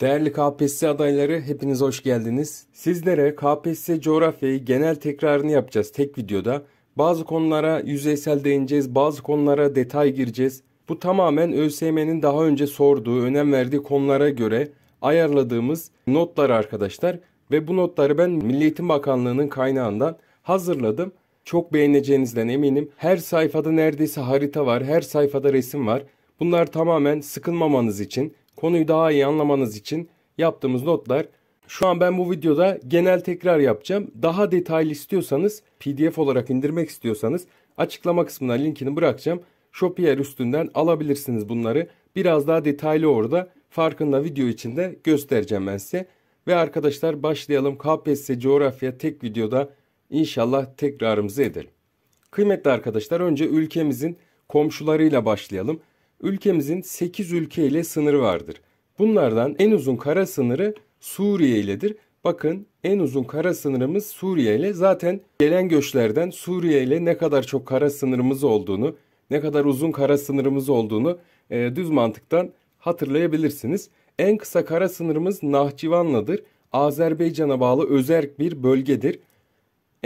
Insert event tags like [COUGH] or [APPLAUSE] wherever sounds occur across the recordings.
Değerli KPSS adayları hepiniz hoş geldiniz. Sizlere KPSS coğrafyayı genel tekrarını yapacağız tek videoda. Bazı konulara yüzeysel değineceğiz, bazı konulara detay gireceğiz. Bu tamamen ÖSYM'nin daha önce sorduğu, önem verdiği konulara göre ayarladığımız notlar arkadaşlar. Ve bu notları ben Milli Eğitim Bakanlığı'nın kaynağından hazırladım. Çok beğeneceğinizden eminim. Her sayfada neredeyse harita var, her sayfada resim var. Bunlar tamamen sıkılmamanız için Konuyu daha iyi anlamanız için yaptığımız notlar. Şu an ben bu videoda genel tekrar yapacağım. Daha detaylı istiyorsanız pdf olarak indirmek istiyorsanız açıklama kısmına linkini bırakacağım. Shopier üstünden alabilirsiniz bunları. Biraz daha detaylı orada farkında video içinde göstereceğim ben size. Ve arkadaşlar başlayalım KPSS coğrafya tek videoda inşallah tekrarımızı edelim. Kıymetli arkadaşlar önce ülkemizin komşularıyla başlayalım ülkemizin 8 ülke ile sınırı vardır. Bunlardan en uzun kara sınırı Suriye iledir. Bakın en uzun kara sınırımız Suriye ile. Zaten gelen göçlerden Suriye ile ne kadar çok kara sınırımız olduğunu, ne kadar uzun kara sınırımız olduğunu e, düz mantıktan hatırlayabilirsiniz. En kısa kara sınırımız Nahçıvan'ladır. Azerbaycan'a bağlı özerk bir bölgedir.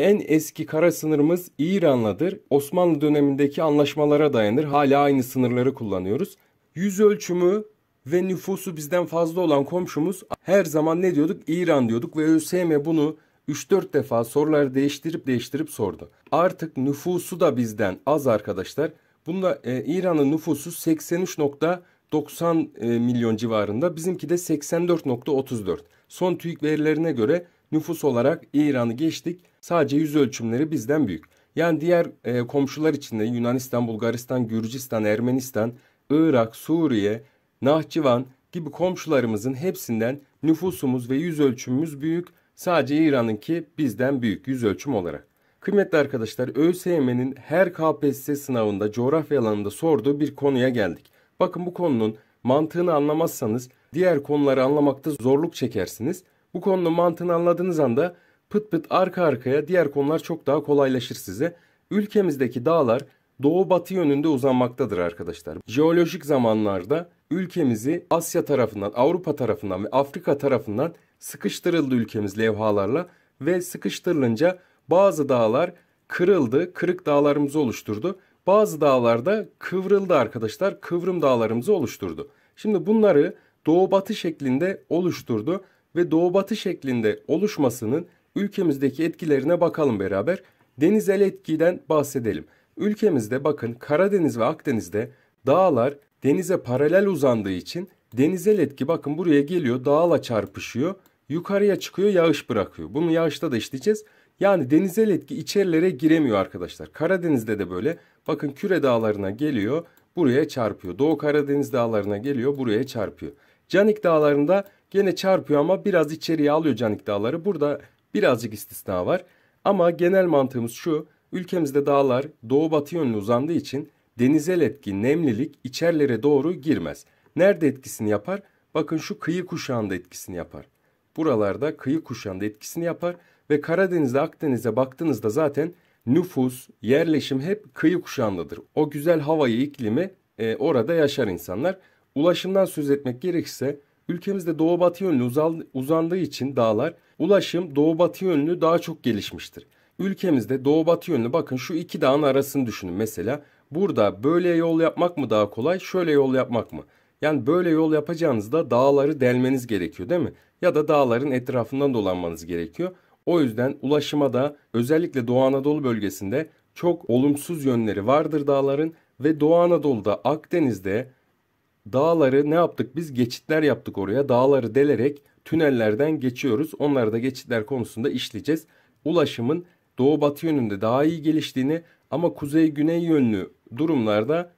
En eski kara sınırımız İran'ladır. Osmanlı dönemindeki anlaşmalara dayanır. Hala aynı sınırları kullanıyoruz. Yüz ölçümü ve nüfusu bizden fazla olan komşumuz her zaman ne diyorduk? İran diyorduk ve ÖSYM bunu 3-4 defa sorular değiştirip değiştirip sordu. Artık nüfusu da bizden az arkadaşlar. Bunda e, İran'ın nüfusu 83.90 e, milyon civarında. Bizimki de 84.34. Son TÜİK verilerine göre nüfus olarak İran'ı geçtik. Sadece yüz ölçümleri bizden büyük. Yani diğer e, komşular içinde Yunanistan, Bulgaristan, Gürcistan, Ermenistan, Irak, Suriye, Nahçıvan gibi komşularımızın hepsinden nüfusumuz ve yüz ölçümümüz büyük. Sadece İran'ınki bizden büyük yüz ölçüm olarak. Kıymetli arkadaşlar ÖSYM'nin her KPSS sınavında coğrafya alanında sorduğu bir konuya geldik. Bakın bu konunun mantığını anlamazsanız diğer konuları anlamakta zorluk çekersiniz. Bu konunun mantığını anladığınız anda pıt pıt arka arkaya diğer konular çok daha kolaylaşır size. Ülkemizdeki dağlar doğu batı yönünde uzanmaktadır arkadaşlar. Jeolojik zamanlarda ülkemizi Asya tarafından, Avrupa tarafından ve Afrika tarafından sıkıştırıldı ülkemiz levhalarla ve sıkıştırılınca bazı dağlar kırıldı, kırık dağlarımızı oluşturdu. Bazı dağlarda kıvrıldı arkadaşlar, kıvrım dağlarımızı oluşturdu. Şimdi bunları doğu batı şeklinde oluşturdu ve doğu batı şeklinde oluşmasının ülkemizdeki etkilerine bakalım beraber. Denizel etkiden bahsedelim. Ülkemizde bakın Karadeniz ve Akdeniz'de dağlar denize paralel uzandığı için denizel etki bakın buraya geliyor dağla çarpışıyor. Yukarıya çıkıyor yağış bırakıyor. Bunu yağışta da işleyeceğiz. Yani denizel etki içerilere giremiyor arkadaşlar. Karadeniz'de de böyle bakın küre dağlarına geliyor buraya çarpıyor. Doğu Karadeniz dağlarına geliyor buraya çarpıyor. Canik dağlarında gene çarpıyor ama biraz içeriye alıyor Canik dağları. Burada Birazcık istisna var ama genel mantığımız şu. Ülkemizde dağlar doğu batı yönlü uzandığı için denizel etki, nemlilik içerlere doğru girmez. Nerede etkisini yapar? Bakın şu kıyı kuşağında etkisini yapar. Buralarda kıyı kuşağında etkisini yapar ve Karadeniz'de Akdeniz'e baktığınızda zaten nüfus, yerleşim hep kıyı kuşağındadır. O güzel havayı, iklimi e, orada yaşar insanlar. Ulaşımdan söz etmek gerekirse Ülkemizde doğu batı yönlü uzandığı için dağlar ulaşım doğu batı yönlü daha çok gelişmiştir. Ülkemizde doğu batı yönlü bakın şu iki dağın arasını düşünün mesela. Burada böyle yol yapmak mı daha kolay, şöyle yol yapmak mı? Yani böyle yol yapacağınızda dağları delmeniz gerekiyor değil mi? Ya da dağların etrafından dolanmanız gerekiyor. O yüzden ulaşıma da özellikle Doğu Anadolu bölgesinde çok olumsuz yönleri vardır dağların ve Doğu Anadolu'da Akdeniz'de dağları ne yaptık biz? Geçitler yaptık oraya. Dağları delerek tünellerden geçiyoruz. Onları da geçitler konusunda işleyeceğiz. Ulaşımın doğu batı yönünde daha iyi geliştiğini ama kuzey güney yönlü durumlarda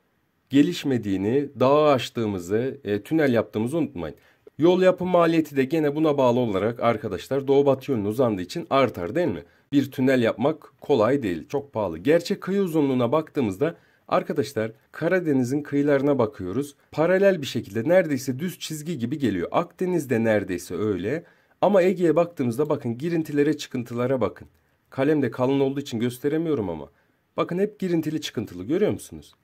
gelişmediğini, dağı aştığımızı, e, tünel yaptığımızı unutmayın. Yol yapım maliyeti de gene buna bağlı olarak arkadaşlar doğu batı yönlü uzandığı için artar değil mi? Bir tünel yapmak kolay değil, çok pahalı. Gerçek kıyı uzunluğuna baktığımızda Arkadaşlar Karadeniz'in kıyılarına bakıyoruz. Paralel bir şekilde neredeyse düz çizgi gibi geliyor. Akdeniz de neredeyse öyle. Ama Ege'ye baktığımızda bakın girintilere çıkıntılara bakın. Kalem de kalın olduğu için gösteremiyorum ama. Bakın hep girintili çıkıntılı görüyor musunuz?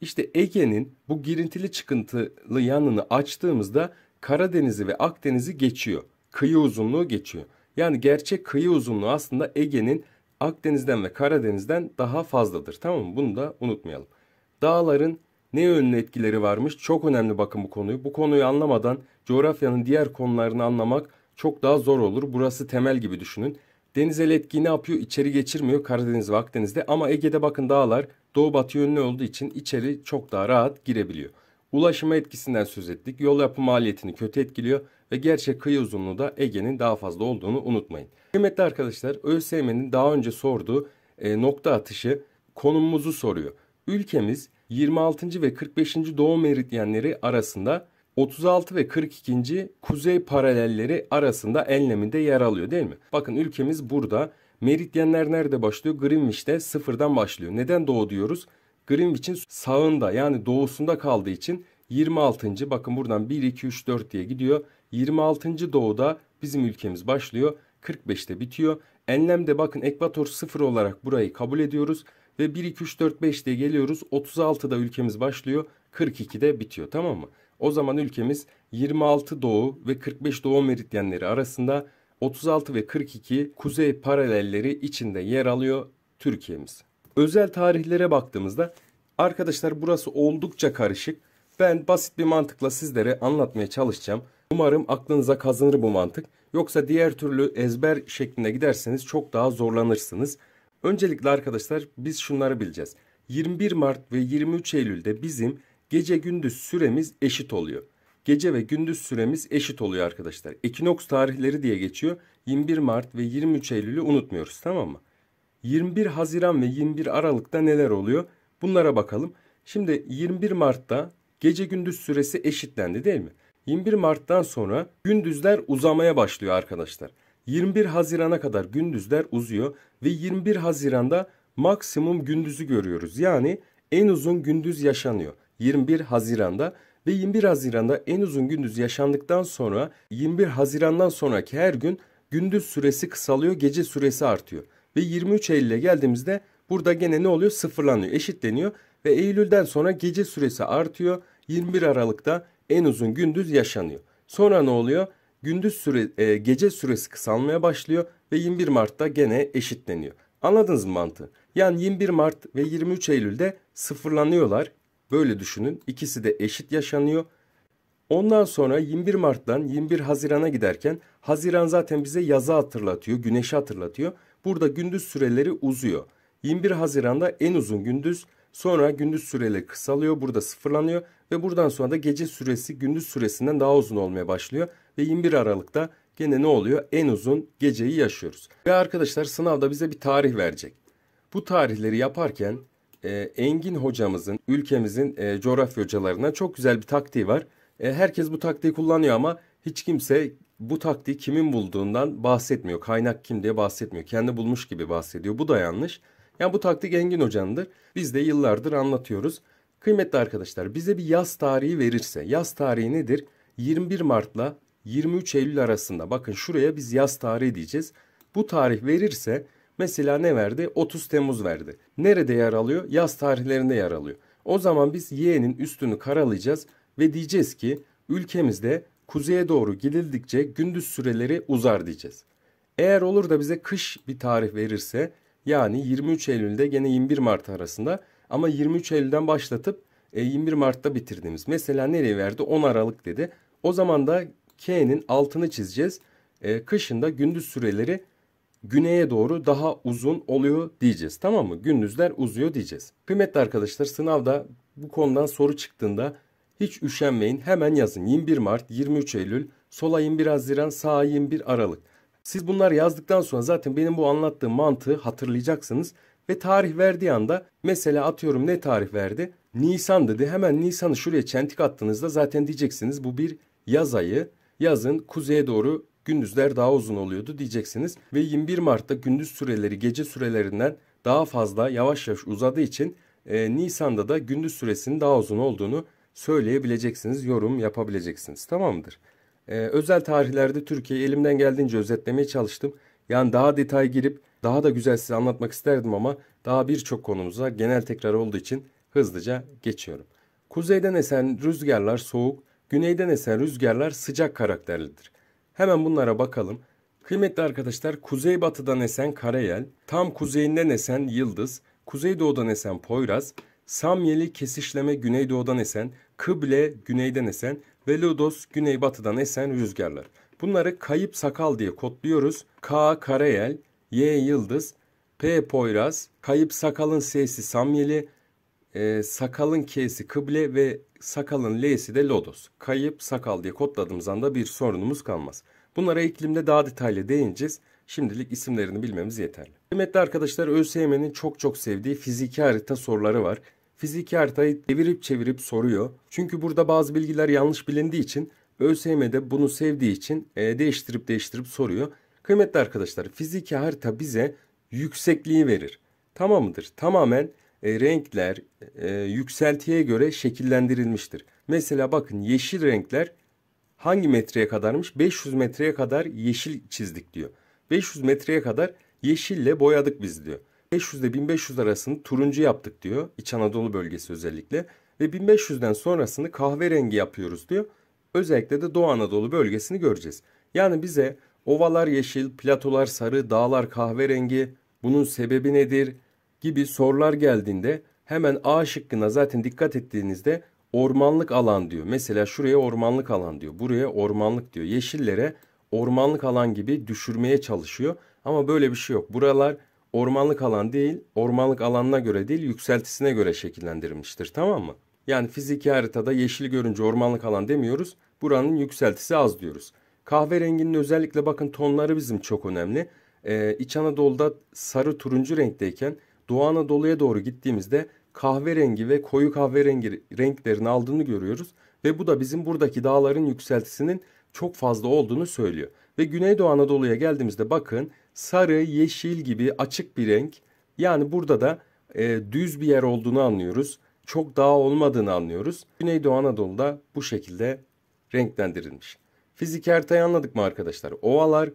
İşte Ege'nin bu girintili çıkıntılı yanını açtığımızda Karadeniz'i ve Akdeniz'i geçiyor. Kıyı uzunluğu geçiyor. Yani gerçek kıyı uzunluğu aslında Ege'nin Akdeniz'den ve Karadeniz'den daha fazladır. Tamam mı? Bunu da unutmayalım. Dağların ne yönlü etkileri varmış? Çok önemli bakın bu konuyu. Bu konuyu anlamadan coğrafyanın diğer konularını anlamak çok daha zor olur. Burası temel gibi düşünün. Denizel etki ne yapıyor? İçeri geçirmiyor Karadeniz ve Akdeniz'de ama Ege'de bakın dağlar doğu batı yönlü olduğu için içeri çok daha rahat girebiliyor. Ulaşıma etkisinden söz ettik. Yol yapı maliyetini kötü etkiliyor ve gerçek kıyı uzunluğu da Ege'nin daha fazla olduğunu unutmayın. Kıymetli arkadaşlar ÖSYM'nin daha önce sorduğu e, nokta atışı konumumuzu soruyor. Ülkemiz 26. ve 45. doğu meridyenleri arasında 36 ve 42. kuzey paralelleri arasında enleminde yer alıyor değil mi? Bakın ülkemiz burada. Meridyenler nerede başlıyor? Greenwich'te sıfırdan başlıyor. Neden doğu diyoruz? Greenwich'in sağında yani doğusunda kaldığı için 26. bakın buradan 1, 2, 3, 4 diye gidiyor. 26. doğuda bizim ülkemiz başlıyor. 45'te bitiyor. Enlemde bakın ekvator 0 olarak burayı kabul ediyoruz. Ve 1, 2, 3, 4, 5'te geliyoruz. 36'da ülkemiz başlıyor. 42'de bitiyor tamam mı? O zaman ülkemiz 26 doğu ve 45 doğu meridyenleri arasında 36 ve 42 kuzey paralelleri içinde yer alıyor Türkiye'miz. Özel tarihlere baktığımızda arkadaşlar burası oldukça karışık. Ben basit bir mantıkla sizlere anlatmaya çalışacağım. Umarım aklınıza kazınır bu mantık. Yoksa diğer türlü ezber şeklinde giderseniz çok daha zorlanırsınız. Öncelikle arkadaşlar biz şunları bileceğiz. 21 Mart ve 23 Eylül'de bizim gece gündüz süremiz eşit oluyor. Gece ve gündüz süremiz eşit oluyor arkadaşlar. Ekinoks tarihleri diye geçiyor. 21 Mart ve 23 Eylül'ü unutmuyoruz tamam mı? 21 Haziran ve 21 Aralık'ta neler oluyor? Bunlara bakalım. Şimdi 21 Mart'ta gece gündüz süresi eşitlendi değil mi? 21 Mart'tan sonra gündüzler uzamaya başlıyor arkadaşlar. 21 Haziran'a kadar gündüzler uzuyor ve 21 Haziran'da maksimum gündüzü görüyoruz. Yani en uzun gündüz yaşanıyor 21 Haziran'da ve 21 Haziran'da en uzun gündüz yaşandıktan sonra 21 Haziran'dan sonraki her gün gündüz süresi kısalıyor, gece süresi artıyor. Ve 23 Eylül'e geldiğimizde burada gene ne oluyor? Sıfırlanıyor, eşitleniyor ve Eylül'den sonra gece süresi artıyor. 21 Aralık'ta en uzun gündüz yaşanıyor. Sonra ne oluyor? Gündüz süre, e, gece süresi kısalmaya başlıyor ve 21 Mart'ta gene eşitleniyor. Anladınız mı mantığı? Yani 21 Mart ve 23 Eylül'de sıfırlanıyorlar. Böyle düşünün. İkisi de eşit yaşanıyor. Ondan sonra 21 Mart'tan 21 Haziran'a giderken Haziran zaten bize yazı hatırlatıyor, güneşi hatırlatıyor. Burada gündüz süreleri uzuyor. 21 Haziran'da en uzun gündüz Sonra gündüz süreleri kısalıyor. Burada sıfırlanıyor ve buradan sonra da gece süresi gündüz süresinden daha uzun olmaya başlıyor. Ve 21 Aralık'ta gene ne oluyor? En uzun geceyi yaşıyoruz. Ve arkadaşlar sınavda bize bir tarih verecek. Bu tarihleri yaparken e, Engin hocamızın, ülkemizin e, coğrafya hocalarına çok güzel bir taktiği var. E, herkes bu taktiği kullanıyor ama hiç kimse bu taktiği kimin bulduğundan bahsetmiyor. Kaynak kim diye bahsetmiyor. Kendi bulmuş gibi bahsediyor. Bu da yanlış. Yani bu taktik Engin Hoca'nındır. Biz de yıllardır anlatıyoruz. Kıymetli arkadaşlar bize bir yaz tarihi verirse yaz tarihi nedir? 21 Mart'la 23 Eylül arasında bakın şuraya biz yaz tarihi diyeceğiz. Bu tarih verirse mesela ne verdi? 30 Temmuz verdi. Nerede yer alıyor? Yaz tarihlerinde yer alıyor. O zaman biz yeğenin üstünü karalayacağız ve diyeceğiz ki ülkemizde kuzeye doğru gidildikçe gündüz süreleri uzar diyeceğiz. Eğer olur da bize kış bir tarih verirse yani 23 Eylül'de gene 21 Mart arasında ama 23 Eylül'den başlatıp 21 e, Mart'ta bitirdiğimiz. Mesela nereye verdi? 10 Aralık dedi. O zaman da K'nin altını çizeceğiz. E, kışında gündüz süreleri güneye doğru daha uzun oluyor diyeceğiz. Tamam mı? Gündüzler uzuyor diyeceğiz. Kıymetli arkadaşlar sınavda bu konudan soru çıktığında hiç üşenmeyin. Hemen yazın. 21 Mart, 23 Eylül, sola 21 Haziran, sağa 21 Aralık. Siz bunları yazdıktan sonra zaten benim bu anlattığım mantığı hatırlayacaksınız ve tarih verdiği anda mesela atıyorum ne tarih verdi? Nisan dedi. Hemen Nisan'ı şuraya çentik attığınızda zaten diyeceksiniz bu bir yaz ayı. Yazın kuzeye doğru gündüzler daha uzun oluyordu diyeceksiniz. Ve 21 Mart'ta gündüz süreleri gece sürelerinden daha fazla yavaş yavaş uzadığı için e, Nisan'da da gündüz süresinin daha uzun olduğunu söyleyebileceksiniz, yorum yapabileceksiniz. Tamamdır. Ee, özel tarihlerde Türkiye'yi elimden geldiğince özetlemeye çalıştım. Yani daha detay girip daha da güzel size anlatmak isterdim ama daha birçok konumuza genel tekrar olduğu için hızlıca geçiyorum. Kuzeyden esen rüzgarlar soğuk, güneyden esen rüzgarlar sıcak karakterlidir. Hemen bunlara bakalım. Kıymetli arkadaşlar kuzeybatıdan esen karayel, tam kuzeyinden esen yıldız, kuzeydoğudan esen poyraz, Samyeli kesişleme güneydoğudan esen, kıble güneyden esen, ve lodos güneybatıdan esen rüzgarlar. Bunları kayıp sakal diye kodluyoruz. K. Karayel, Y. Yıldız, P. Poyraz, kayıp sakalın S'si Samyeli, e, sakalın K'si kıble ve sakalın L'si de lodos. Kayıp sakal diye kodladığımız anda bir sorunumuz kalmaz. Bunlara iklimde daha detaylı değineceğiz. Şimdilik isimlerini bilmemiz yeterli. Kıymetli arkadaşlar ÖSYM'nin çok çok sevdiği fiziki harita soruları var fiziki haritayı devirip çevirip soruyor. Çünkü burada bazı bilgiler yanlış bilindiği için ÖSYM de bunu sevdiği için e, değiştirip değiştirip soruyor. Kıymetli arkadaşlar fiziki harita bize yüksekliği verir. Tamamdır, Tamamen e, renkler e, yükseltiye göre şekillendirilmiştir. Mesela bakın yeşil renkler hangi metreye kadarmış? 500 metreye kadar yeşil çizdik diyor. 500 metreye kadar yeşille boyadık biz diyor. 500 ile 1500 arasını turuncu yaptık diyor. İç Anadolu bölgesi özellikle. Ve 1500'den sonrasını kahverengi yapıyoruz diyor. Özellikle de Doğu Anadolu bölgesini göreceğiz. Yani bize ovalar yeşil, platolar sarı, dağlar kahverengi, bunun sebebi nedir gibi sorular geldiğinde hemen A şıkkına zaten dikkat ettiğinizde ormanlık alan diyor. Mesela şuraya ormanlık alan diyor. Buraya ormanlık diyor. Yeşillere ormanlık alan gibi düşürmeye çalışıyor. Ama böyle bir şey yok. Buralar ormanlık alan değil, ormanlık alanına göre değil, yükseltisine göre şekillendirilmiştir. Tamam mı? Yani fiziki haritada yeşil görünce ormanlık alan demiyoruz. Buranın yükseltisi az diyoruz. Kahverenginin özellikle bakın tonları bizim çok önemli. Ee, İç Anadolu'da sarı turuncu renkteyken Doğu Anadolu'ya doğru gittiğimizde kahverengi ve koyu kahverengi renklerini aldığını görüyoruz. Ve bu da bizim buradaki dağların yükseltisinin çok fazla olduğunu söylüyor. Ve Güneydoğu Anadolu'ya geldiğimizde bakın sarı, yeşil gibi açık bir renk. Yani burada da e, düz bir yer olduğunu anlıyoruz. Çok dağ olmadığını anlıyoruz. Güneydoğu Anadolu'da bu şekilde renklendirilmiş. Fizik haritayı anladık mı arkadaşlar? Ovalar,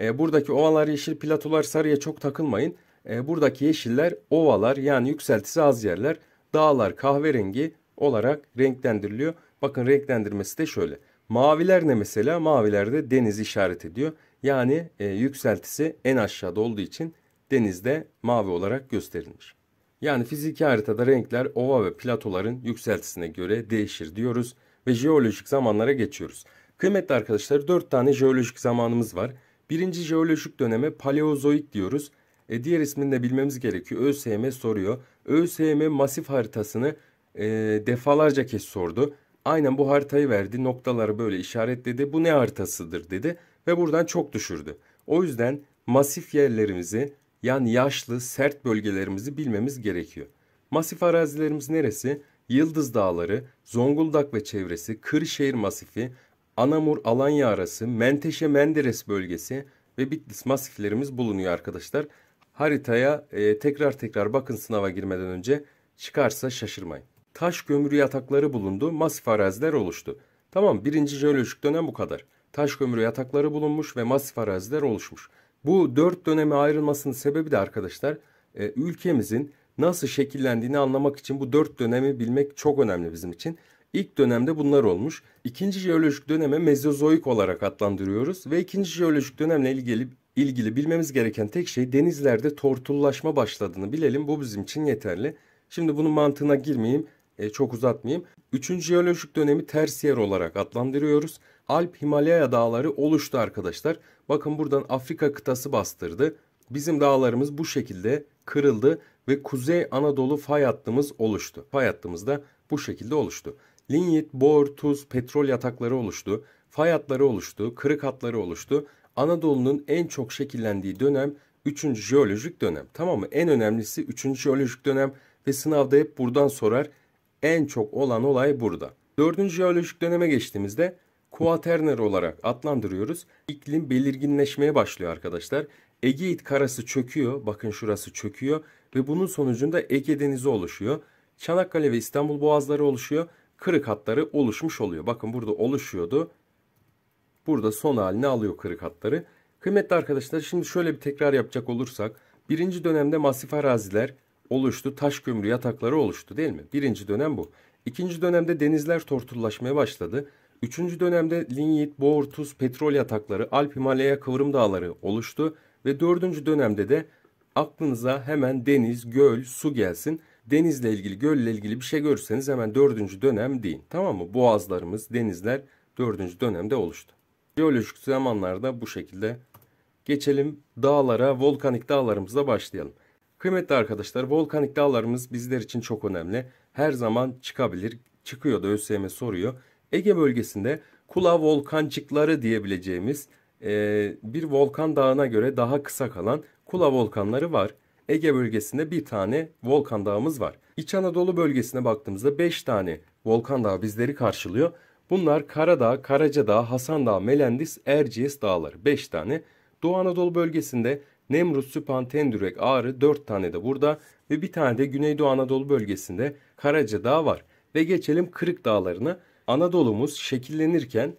e, buradaki ovalar yeşil, platolar sarıya çok takılmayın. E, buradaki yeşiller ovalar yani yükseltisi az yerler. Dağlar kahverengi olarak renklendiriliyor. Bakın renklendirmesi de şöyle. Maviler ne mesela? Mavilerde deniz işaret ediyor. Yani e, yükseltisi en aşağıda olduğu için denizde mavi olarak gösterilmiş. Yani fiziki haritada renkler ova ve platoların yükseltisine göre değişir diyoruz ve jeolojik zamanlara geçiyoruz. Kıymetli arkadaşlar 4 tane jeolojik zamanımız var. Birinci jeolojik döneme paleozoik diyoruz. E, diğer ismini de bilmemiz gerekiyor. ÖSYM soruyor. ÖSYM masif haritasını e, defalarca kez sordu. Aynen bu haritayı verdi. Noktaları böyle işaretledi. Bu ne haritasıdır dedi ve buradan çok düşürdü. O yüzden masif yerlerimizi yani yaşlı, sert bölgelerimizi bilmemiz gerekiyor. Masif arazilerimiz neresi? Yıldız Dağları, Zonguldak ve çevresi, Kırşehir Masifi, Anamur Alanya arası, Menteşe Menderes bölgesi ve Bitlis masiflerimiz bulunuyor arkadaşlar. Haritaya e, tekrar tekrar bakın sınava girmeden önce çıkarsa şaşırmayın. Taş gömürü yatakları bulundu, masif araziler oluştu. Tamam birinci jeolojik dönem bu kadar taş kömürü yatakları bulunmuş ve masif araziler oluşmuş. Bu dört döneme ayrılmasının sebebi de arkadaşlar e, ülkemizin nasıl şekillendiğini anlamak için bu dört dönemi bilmek çok önemli bizim için. İlk dönemde bunlar olmuş. İkinci jeolojik döneme mezozoik olarak adlandırıyoruz ve ikinci jeolojik dönemle ilgili ilgili bilmemiz gereken tek şey denizlerde tortullaşma başladığını bilelim. Bu bizim için yeterli. Şimdi bunun mantığına girmeyeyim, e, çok uzatmayayım. Üçüncü jeolojik dönemi tersiyer olarak adlandırıyoruz. Alp Himalaya dağları oluştu arkadaşlar. Bakın buradan Afrika kıtası bastırdı. Bizim dağlarımız bu şekilde kırıldı ve Kuzey Anadolu fay hattımız oluştu. Fay hattımız da bu şekilde oluştu. Linyit, bor, tuz, petrol yatakları oluştu. Fay hatları oluştu, kırık hatları oluştu. Anadolu'nun en çok şekillendiği dönem 3. jeolojik dönem. Tamam mı? En önemlisi 3. jeolojik dönem ve sınavda hep buradan sorar. En çok olan olay burada. 4. jeolojik döneme geçtiğimizde kuaterner olarak adlandırıyoruz. İklim belirginleşmeye başlıyor arkadaşlar. Egeit karası çöküyor. Bakın şurası çöküyor. Ve bunun sonucunda Ege Denizi oluşuyor. Çanakkale ve İstanbul boğazları oluşuyor. Kırık hatları oluşmuş oluyor. Bakın burada oluşuyordu. Burada son halini alıyor kırık hatları. Kıymetli arkadaşlar şimdi şöyle bir tekrar yapacak olursak. Birinci dönemde masif araziler oluştu. Taş kömürü yatakları oluştu değil mi? Birinci dönem bu. İkinci dönemde denizler tortullaşmaya başladı. Üçüncü dönemde Linyit, Boğurtuz, petrol yatakları, Alp Himalaya kıvrım dağları oluştu ve dördüncü dönemde de aklınıza hemen deniz, göl, su gelsin. Denizle ilgili, gölle ilgili bir şey görürseniz hemen dördüncü dönem deyin. Tamam mı? Boğazlarımız, denizler dördüncü dönemde oluştu. Geolojik zamanlarda bu şekilde. Geçelim dağlara, volkanik dağlarımızla başlayalım. Kıymetli arkadaşlar, volkanik dağlarımız bizler için çok önemli. Her zaman çıkabilir, çıkıyor da ÖSYM soruyor. Ege bölgesinde Kula volkancıkları diyebileceğimiz e, bir volkan dağına göre daha kısa kalan Kula volkanları var. Ege bölgesinde bir tane volkan dağımız var. İç Anadolu bölgesine baktığımızda 5 tane volkan dağı bizleri karşılıyor. Bunlar Karadağ, Karacadağ, Hasandağ, Melendis, Erciyes dağları 5 tane. Doğu Anadolu bölgesinde Nemrut, Süphan, Tendürek, Ağrı 4 tane de burada ve bir tane de Güneydoğu Anadolu bölgesinde Karaca Dağı var. Ve geçelim Kırık Dağları'na. Anadolu'muz şekillenirken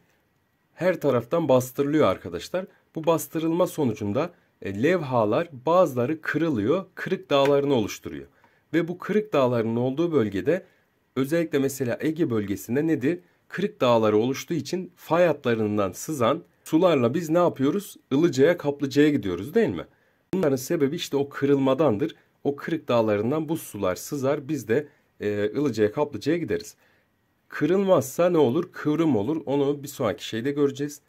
her taraftan bastırılıyor arkadaşlar. Bu bastırılma sonucunda e, levhalar bazıları kırılıyor, kırık dağlarını oluşturuyor. Ve bu kırık dağlarının olduğu bölgede özellikle mesela Ege bölgesinde nedir? Kırık dağları oluştuğu için fay hatlarından sızan sularla biz ne yapıyoruz? Ilıca'ya, Kaplıca'ya gidiyoruz değil mi? Bunların sebebi işte o kırılmadandır. O kırık dağlarından bu sular sızar biz de e, Ilıca'ya, Kaplıca'ya gideriz. Kırılmazsa ne olur? Kıvrım olur. Onu bir sonraki şeyde göreceğiz.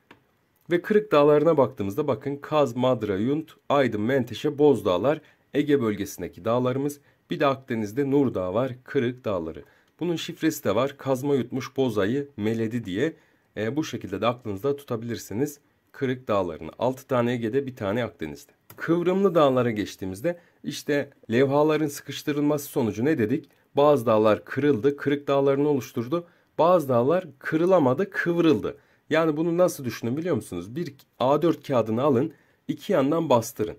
Ve Kırık Dağları'na baktığımızda bakın Kaz, Madra, Yunt, Aydın, Menteşe, Bozdağlar, Ege bölgesindeki dağlarımız. Bir de Akdeniz'de Nur Dağı var, Kırık Dağları. Bunun şifresi de var. Kazma yutmuş bozayı meledi diye. E, bu şekilde de aklınızda tutabilirsiniz. Kırık Dağları'nı. 6 tane Ege'de bir tane Akdeniz'de. Kıvrımlı dağlara geçtiğimizde işte levhaların sıkıştırılması sonucu ne dedik? Bazı dağlar kırıldı, kırık dağlarını oluşturdu. Bazı dağlar kırılamadı, kıvrıldı. Yani bunu nasıl düşünün biliyor musunuz? Bir A4 kağıdını alın, iki yandan bastırın.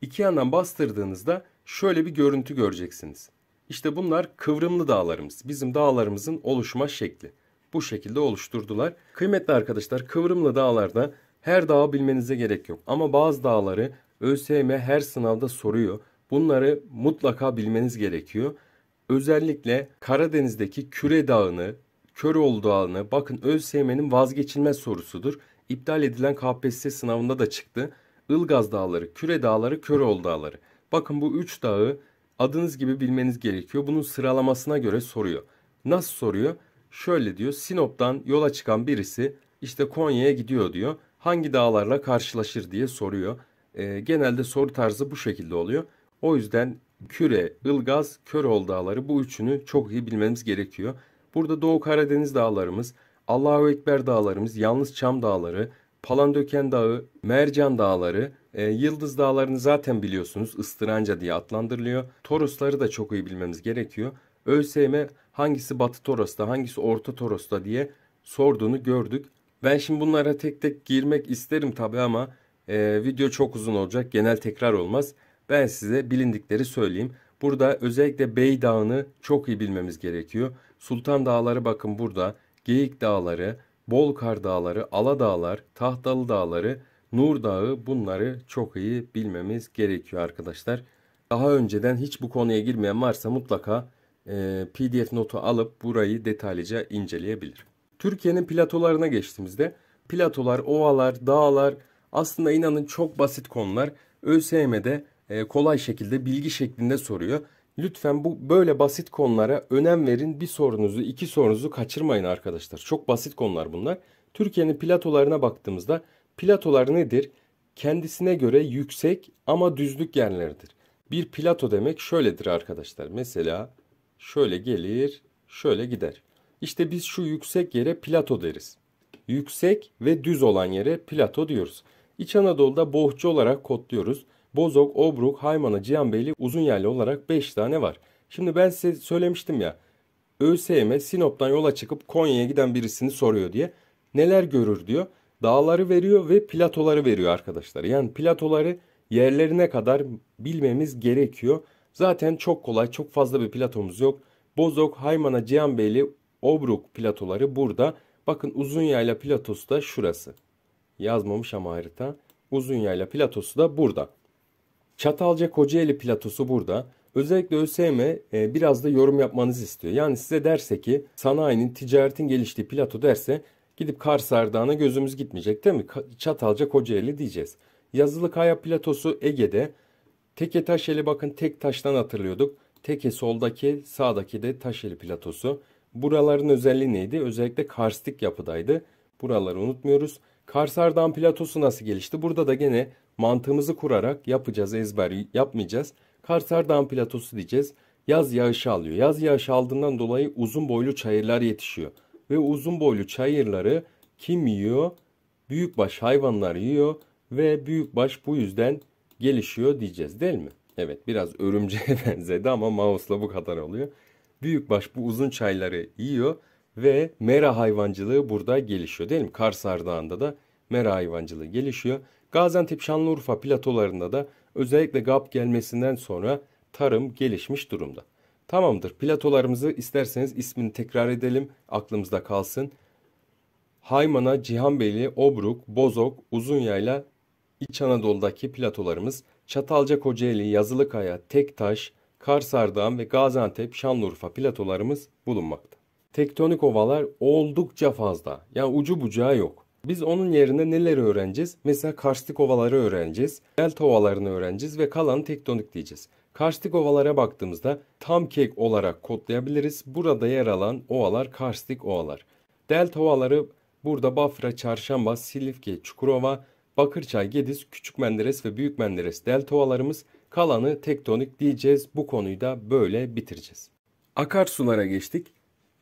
İki yandan bastırdığınızda şöyle bir görüntü göreceksiniz. İşte bunlar kıvrımlı dağlarımız. Bizim dağlarımızın oluşma şekli. Bu şekilde oluşturdular. Kıymetli arkadaşlar kıvrımlı dağlarda her dağı bilmenize gerek yok. Ama bazı dağları ÖSYM her sınavda soruyor. Bunları mutlaka bilmeniz gerekiyor. Özellikle Karadeniz'deki Küre Dağı'nı, Köroğlu Dağı'nı bakın ÖSYM'nin vazgeçilmez sorusudur. İptal edilen KPSS sınavında da çıktı. Ilgaz Dağları, Küre Dağları, Köroğlu Dağları. Bakın bu üç dağı adınız gibi bilmeniz gerekiyor. Bunun sıralamasına göre soruyor. Nasıl soruyor? Şöyle diyor. Sinop'tan yola çıkan birisi işte Konya'ya gidiyor diyor. Hangi dağlarla karşılaşır diye soruyor. E, genelde soru tarzı bu şekilde oluyor. O yüzden Küre, Ilgaz, Körol dağları bu üçünü çok iyi bilmemiz gerekiyor. Burada Doğu Karadeniz dağlarımız, Allahu Ekber dağlarımız, Yalnız Çam dağları, Palandöken dağı, Mercan dağları, e, Yıldız dağlarını zaten biliyorsunuz ıstıranca diye adlandırılıyor. Torosları da çok iyi bilmemiz gerekiyor. ÖSYM hangisi Batı Toros'ta, hangisi Orta Toros'ta diye sorduğunu gördük. Ben şimdi bunlara tek tek girmek isterim tabi ama e, video çok uzun olacak. Genel tekrar olmaz. Ben size bilindikleri söyleyeyim. Burada özellikle Bey Dağı'nı çok iyi bilmemiz gerekiyor. Sultan Dağları bakın burada. Geyik Dağları, Bolkar Dağları, Ala Dağlar, Tahtalı Dağları, Nur Dağı bunları çok iyi bilmemiz gerekiyor arkadaşlar. Daha önceden hiç bu konuya girmeyen varsa mutlaka e, pdf notu alıp burayı detaylıca inceleyebilir. Türkiye'nin platolarına geçtiğimizde platolar, ovalar, dağlar aslında inanın çok basit konular. ÖSYM'de e, kolay şekilde bilgi şeklinde soruyor. Lütfen bu böyle basit konulara önem verin. Bir sorunuzu, iki sorunuzu kaçırmayın arkadaşlar. Çok basit konular bunlar. Türkiye'nin platolarına baktığımızda platolar nedir? Kendisine göre yüksek ama düzlük yerleridir. Bir plato demek şöyledir arkadaşlar. Mesela şöyle gelir, şöyle gider. İşte biz şu yüksek yere plato deriz. Yüksek ve düz olan yere plato diyoruz. İç Anadolu'da bohçu olarak kodluyoruz. Bozok, Obruk, Haymana, Cihanbeyli, Uzunyerli olarak 5 tane var. Şimdi ben size söylemiştim ya. ÖSYM Sinop'tan yola çıkıp Konya'ya giden birisini soruyor diye. Neler görür diyor. Dağları veriyor ve platoları veriyor arkadaşlar. Yani platoları yerlerine kadar bilmemiz gerekiyor. Zaten çok kolay, çok fazla bir platomuz yok. Bozok, Haymana, Cihanbeyli, Obruk platoları burada. Bakın Uzunyayla platosu da şurası. Yazmamış ama harita. Uzunyayla platosu da burada. Çatalca Kocaeli platosu burada. Özellikle ÖSYM e, biraz da yorum yapmanızı istiyor. Yani size derse ki sanayinin, ticaretin geliştiği plato derse gidip Kars Ardağan'a gözümüz gitmeyecek değil mi? Çatalca Kocaeli diyeceğiz. Yazılı Kaya platosu Ege'de. Teke Taşeli bakın tek taştan hatırlıyorduk. Teke soldaki, sağdaki de Taşeli platosu. Buraların özelliği neydi? Özellikle karstik yapıdaydı. Buraları unutmuyoruz. Kars Ardağan platosu nasıl gelişti? Burada da gene Mantığımızı kurarak yapacağız ezber yapmayacağız. Karsar Dağ platosu diyeceğiz. Yaz yağışı alıyor. Yaz yağışı aldığından dolayı uzun boylu çayırlar yetişiyor. Ve uzun boylu çayırları kim yiyor? Büyükbaş hayvanlar yiyor ve büyükbaş bu yüzden gelişiyor diyeceğiz değil mi? Evet biraz örümceğe [LAUGHS] benzedi ama mouse'la bu kadar oluyor. Büyükbaş bu uzun çayları yiyor ve mera hayvancılığı burada gelişiyor değil mi? Kars Ardağı'nda da mera hayvancılığı gelişiyor. Gaziantep Şanlıurfa platolarında da özellikle GAP gelmesinden sonra tarım gelişmiş durumda. Tamamdır platolarımızı isterseniz ismini tekrar edelim aklımızda kalsın. Haymana, Cihanbeli, Obruk, Bozok, Uzunyayla İç Anadolu'daki platolarımız Çatalca Kocaeli, Yazılıkaya, Tektaş, Karsardağ ve Gaziantep, Şanlıurfa platolarımız bulunmakta. Tektonik ovalar oldukça fazla. Yani ucu bucağı yok. Biz onun yerine neleri öğreneceğiz? Mesela karstik ovaları öğreneceğiz, delta ovalarını öğreneceğiz ve kalan tektonik diyeceğiz. Karstik ovalara baktığımızda tam kek olarak kodlayabiliriz. Burada yer alan ovalar karstik ovalar. Delta ovaları burada Bafra, Çarşamba, Silifke, Çukurova, Bakırçay, Gediz, Küçük Menderes ve Büyük Menderes delta ovalarımız. Kalanı tektonik diyeceğiz. Bu konuyu da böyle bitireceğiz. Akarsulara geçtik.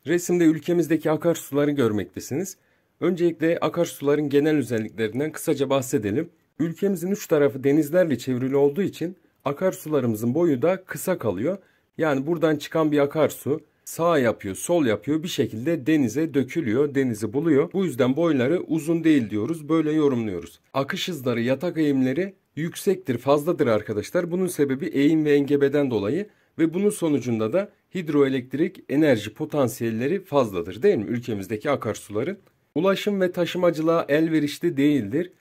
Resimde ülkemizdeki akarsuları görmektesiniz. Öncelikle akarsuların genel özelliklerinden kısaca bahsedelim. Ülkemizin üç tarafı denizlerle çevrili olduğu için akarsularımızın boyu da kısa kalıyor. Yani buradan çıkan bir akarsu sağ yapıyor, sol yapıyor bir şekilde denize dökülüyor, denizi buluyor. Bu yüzden boyları uzun değil diyoruz, böyle yorumluyoruz. Akış hızları, yatak eğimleri yüksektir, fazladır arkadaşlar. Bunun sebebi eğim ve engebeden dolayı ve bunun sonucunda da hidroelektrik enerji potansiyelleri fazladır değil mi ülkemizdeki akarsuların? ulaşım ve taşımacılığa elverişli değildir.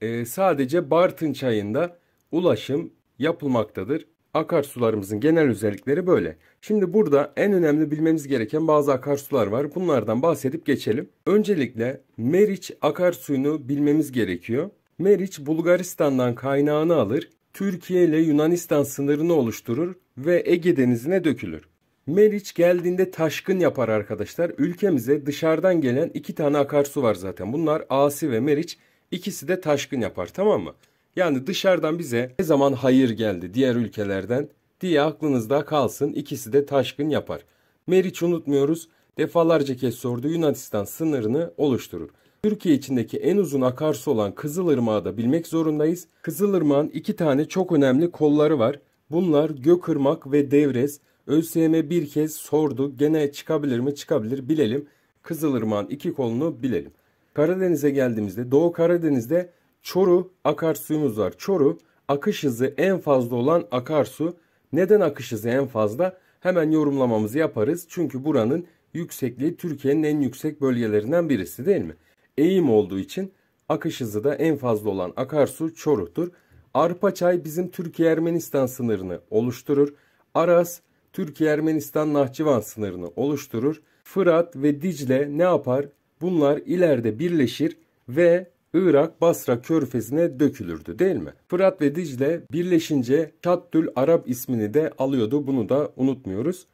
E, sadece Bartın çayında ulaşım yapılmaktadır. Akarsularımızın genel özellikleri böyle. Şimdi burada en önemli bilmemiz gereken bazı akarsular var. Bunlardan bahsedip geçelim. Öncelikle Meriç akarsuyunu bilmemiz gerekiyor. Meriç Bulgaristan'dan kaynağını alır, Türkiye ile Yunanistan sınırını oluşturur ve Ege Denizi'ne dökülür. Meriç geldiğinde taşkın yapar arkadaşlar. Ülkemize dışarıdan gelen iki tane akarsu var zaten. Bunlar Asi ve Meriç. İkisi de taşkın yapar tamam mı? Yani dışarıdan bize ne zaman hayır geldi diğer ülkelerden diye aklınızda kalsın. İkisi de taşkın yapar. Meriç unutmuyoruz defalarca kez sordu Yunanistan sınırını oluşturur. Türkiye içindeki en uzun akarsu olan Kızılırmağı da bilmek zorundayız. Kızılırmağın iki tane çok önemli kolları var. Bunlar Gökırmak ve Devrez. ÖSYM bir kez sordu. Gene çıkabilir mi? Çıkabilir. Bilelim. Kızılırmak'ın iki kolunu bilelim. Karadeniz'e geldiğimizde Doğu Karadeniz'de Çoru akarsuyumuz var. Çoru akış hızı en fazla olan akarsu. Neden akış hızı en fazla? Hemen yorumlamamızı yaparız. Çünkü buranın yüksekliği Türkiye'nin en yüksek bölgelerinden birisi değil mi? Eğim olduğu için akış hızı da en fazla olan akarsu Çoruk'tur. Arpaçay bizim Türkiye-Ermenistan sınırını oluşturur. Aras Türkiye-Ermenistan-Nahçıvan sınırını oluşturur. Fırat ve Dicle ne yapar? Bunlar ileride birleşir ve Irak Basra körfezine dökülürdü değil mi? Fırat ve Dicle birleşince Çattül Arap ismini de alıyordu. Bunu da unutmuyoruz.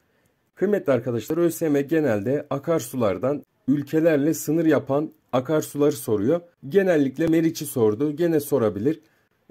Kıymetli arkadaşlar ÖSYM genelde akarsulardan ülkelerle sınır yapan akarsuları soruyor. Genellikle Meriç'i sordu. Gene sorabilir.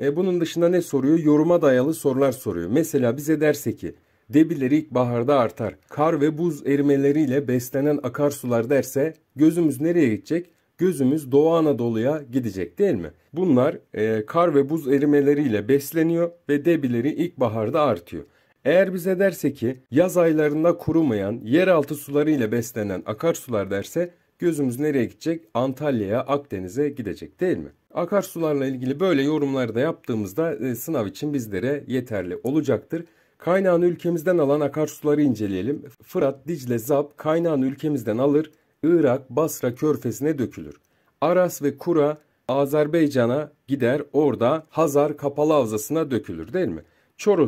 E, bunun dışında ne soruyor? Yoruma dayalı sorular soruyor. Mesela bize derse ki Debileri ilkbaharda artar. Kar ve buz erimeleriyle beslenen akarsular derse gözümüz nereye gidecek? Gözümüz Doğu Anadolu'ya gidecek değil mi? Bunlar e, kar ve buz erimeleriyle besleniyor ve debileri ilkbaharda artıyor. Eğer bize derse ki yaz aylarında kurumayan yeraltı suları ile beslenen akarsular derse gözümüz nereye gidecek? Antalya'ya, Akdeniz'e gidecek değil mi? Akarsularla ilgili böyle yorumları da yaptığımızda e, sınav için bizlere yeterli olacaktır. Kaynağını ülkemizden alan akarsuları inceleyelim. Fırat, Dicle, Zab kaynağını ülkemizden alır, Irak, Basra körfesine dökülür. Aras ve Kura Azerbaycan'a gider, orada Hazar kapalı havzasına dökülür değil mi?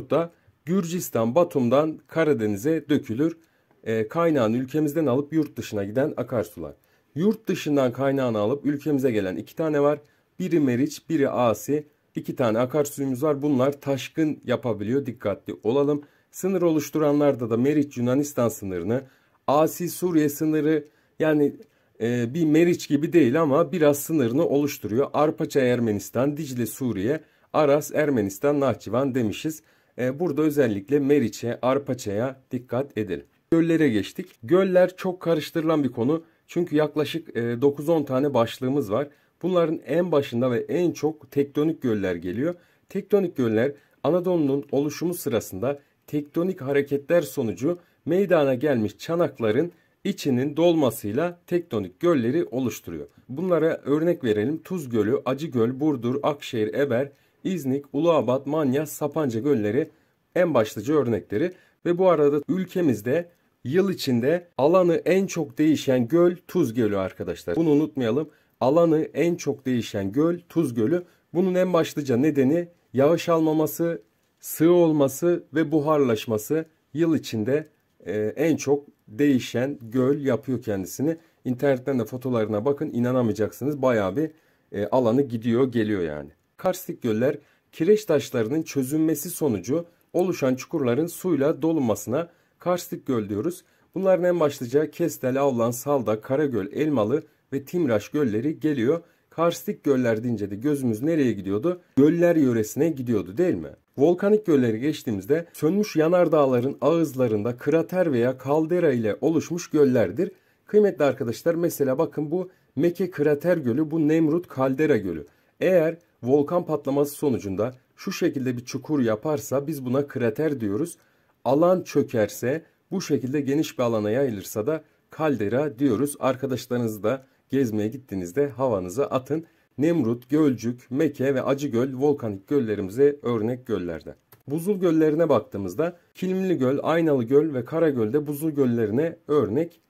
da Gürcistan, Batum'dan Karadeniz'e dökülür. E, kaynağını ülkemizden alıp yurt dışına giden akarsular. Yurt dışından kaynağını alıp ülkemize gelen iki tane var. Biri Meriç, biri Asi. İki tane akarsuyumuz var. Bunlar taşkın yapabiliyor. Dikkatli olalım. Sınır oluşturanlarda da Meriç Yunanistan sınırını, Asi Suriye sınırı yani e, bir Meriç gibi değil ama biraz sınırını oluşturuyor. Arpaça Ermenistan, Dicle Suriye, Aras Ermenistan, Nahçıvan demişiz. E, burada özellikle Meriç'e, Arpaça'ya dikkat edelim. Göllere geçtik. Göller çok karıştırılan bir konu. Çünkü yaklaşık 9-10 e, tane başlığımız var. Bunların en başında ve en çok tektonik göller geliyor. Tektonik göller Anadolu'nun oluşumu sırasında tektonik hareketler sonucu meydana gelmiş çanakların içinin dolmasıyla tektonik gölleri oluşturuyor. Bunlara örnek verelim. Tuz Gölü, Acı Göl, Burdur, Akşehir, Eber, İznik, Uluabat, Manya, Sapanca gölleri en başlıca örnekleri ve bu arada ülkemizde yıl içinde alanı en çok değişen göl Tuz Gölü arkadaşlar. Bunu unutmayalım alanı en çok değişen göl Tuz Gölü. Bunun en başlıca nedeni yağış almaması, sığ olması ve buharlaşması yıl içinde e, en çok değişen göl yapıyor kendisini. İnternetten de fotolarına bakın inanamayacaksınız baya bir e, alanı gidiyor geliyor yani. Karstik göller kireç taşlarının çözünmesi sonucu oluşan çukurların suyla dolunmasına karstik göl diyoruz. Bunların en başlıca Kestel, Avlan, Salda, Karagöl, Elmalı, ve Timraş gölleri geliyor. Karstik göller deyince de gözümüz nereye gidiyordu? Göller yöresine gidiyordu değil mi? Volkanik gölleri geçtiğimizde sönmüş yanardağların ağızlarında krater veya kaldera ile oluşmuş göllerdir. Kıymetli arkadaşlar mesela bakın bu Meke Krater Gölü, bu Nemrut Kaldera Gölü. Eğer volkan patlaması sonucunda şu şekilde bir çukur yaparsa biz buna krater diyoruz. Alan çökerse bu şekilde geniş bir alana yayılırsa da kaldera diyoruz. Arkadaşlarınızı da gezmeye gittiğinizde havanıza atın. Nemrut, Gölcük, Meke ve Acıgöl volkanik göllerimize örnek göllerden. Buzul göllerine baktığımızda Kilimli Göl, Aynalı Göl ve Karagöl de buzul göllerine örnek.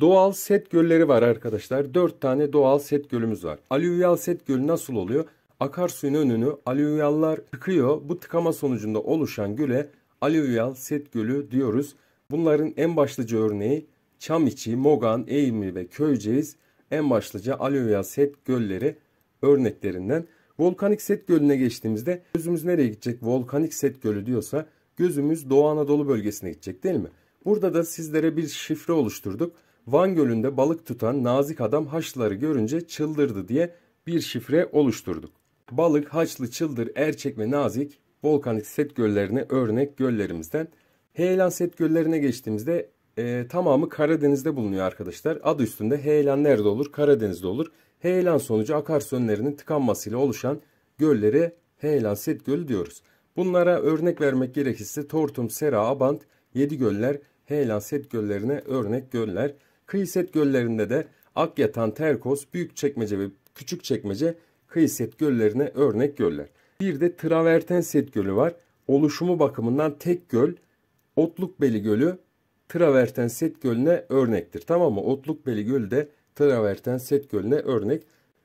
Doğal set gölleri var arkadaşlar. 4 tane doğal set gölümüz var. Alüvyal set gölü nasıl oluyor? Akarsuyun önünü alüvyallar tıkıyor. Bu tıkama sonucunda oluşan göle alüvyal set gölü diyoruz. Bunların en başlıca örneği Çamiçi, Mogan, Eğimli ve Köyceğiz en başlıca Alevya Set gölleri örneklerinden. Volkanik Set Gölü'ne geçtiğimizde gözümüz nereye gidecek? Volkanik Set Gölü diyorsa gözümüz Doğu Anadolu bölgesine gidecek değil mi? Burada da sizlere bir şifre oluşturduk. Van Gölü'nde balık tutan nazik adam haçlıları görünce çıldırdı diye bir şifre oluşturduk. Balık, haçlı, çıldır, erçek ve nazik volkanik set göllerine örnek göllerimizden. Heyelan set göllerine geçtiğimizde e, tamamı Karadeniz'de bulunuyor arkadaşlar. Adı üstünde heyelan nerede olur? Karadeniz'de olur. Heyelan sonucu akarsu önlerinin tıkanmasıyla oluşan göllere heyelan set gölü diyoruz. Bunlara örnek vermek gerekirse Tortum, Sera, Abant, Yedi Göller, Heyelan set göllerine örnek göller. Kıyı set göllerinde de Akyatan, Terkos, Büyükçekmece ve Küçükçekmece kıyı set göllerine örnek göller. Bir de Traverten set gölü var. Oluşumu bakımından tek göl. Otlukbeli Gölü Travertenset Gölü'ne örnektir. Tamam mı? Otlukbeli Gölü de Travertenset Gölü'ne örnek.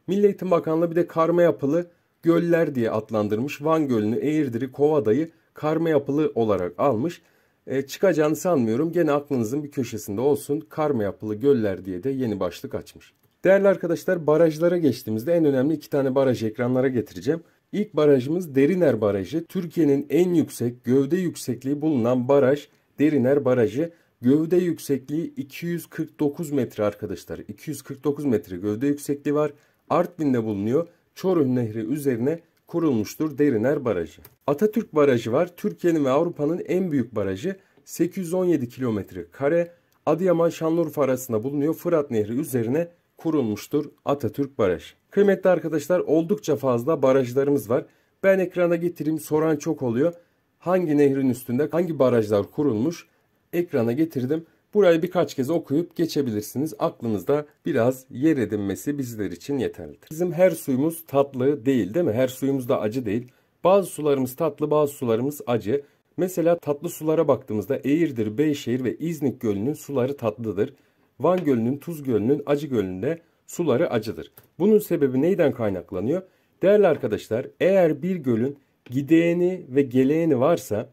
Milli Eğitim Bakanlığı bir de karma yapılı göller diye adlandırmış. Van Gölü'nü, Eğirdir'i, Kovada'yı karma yapılı olarak almış. E, çıkacağını sanmıyorum. Gene aklınızın bir köşesinde olsun. Karma yapılı göller diye de yeni başlık açmış. Değerli arkadaşlar barajlara geçtiğimizde en önemli iki tane baraj ekranlara getireceğim. İlk barajımız Deriner Barajı. Türkiye'nin en yüksek, gövde yüksekliği bulunan baraj Deriner Barajı. Gövde yüksekliği 249 metre arkadaşlar. 249 metre gövde yüksekliği var. Artvin'de bulunuyor. Çoruh Nehri üzerine kurulmuştur Deriner Barajı. Atatürk Barajı var. Türkiye'nin ve Avrupa'nın en büyük barajı. 817 kilometre kare. Adıyaman Şanlıurfa arasında bulunuyor. Fırat Nehri üzerine kurulmuştur Atatürk Barajı. Kıymetli arkadaşlar oldukça fazla barajlarımız var. Ben ekrana getireyim soran çok oluyor. Hangi nehrin üstünde hangi barajlar kurulmuş? ekrana getirdim. Burayı birkaç kez okuyup geçebilirsiniz. Aklınızda biraz yer edinmesi bizler için yeterlidir. Bizim her suyumuz tatlı değil değil mi? Her suyumuz da acı değil. Bazı sularımız tatlı bazı sularımız acı. Mesela tatlı sulara baktığımızda Eğirdir, Beyşehir ve İznik Gölü'nün suları tatlıdır. Van Gölü'nün, Tuz Gölü'nün, Acı Gölü'nde suları acıdır. Bunun sebebi neyden kaynaklanıyor? Değerli arkadaşlar eğer bir gölün gideğeni ve geleğeni varsa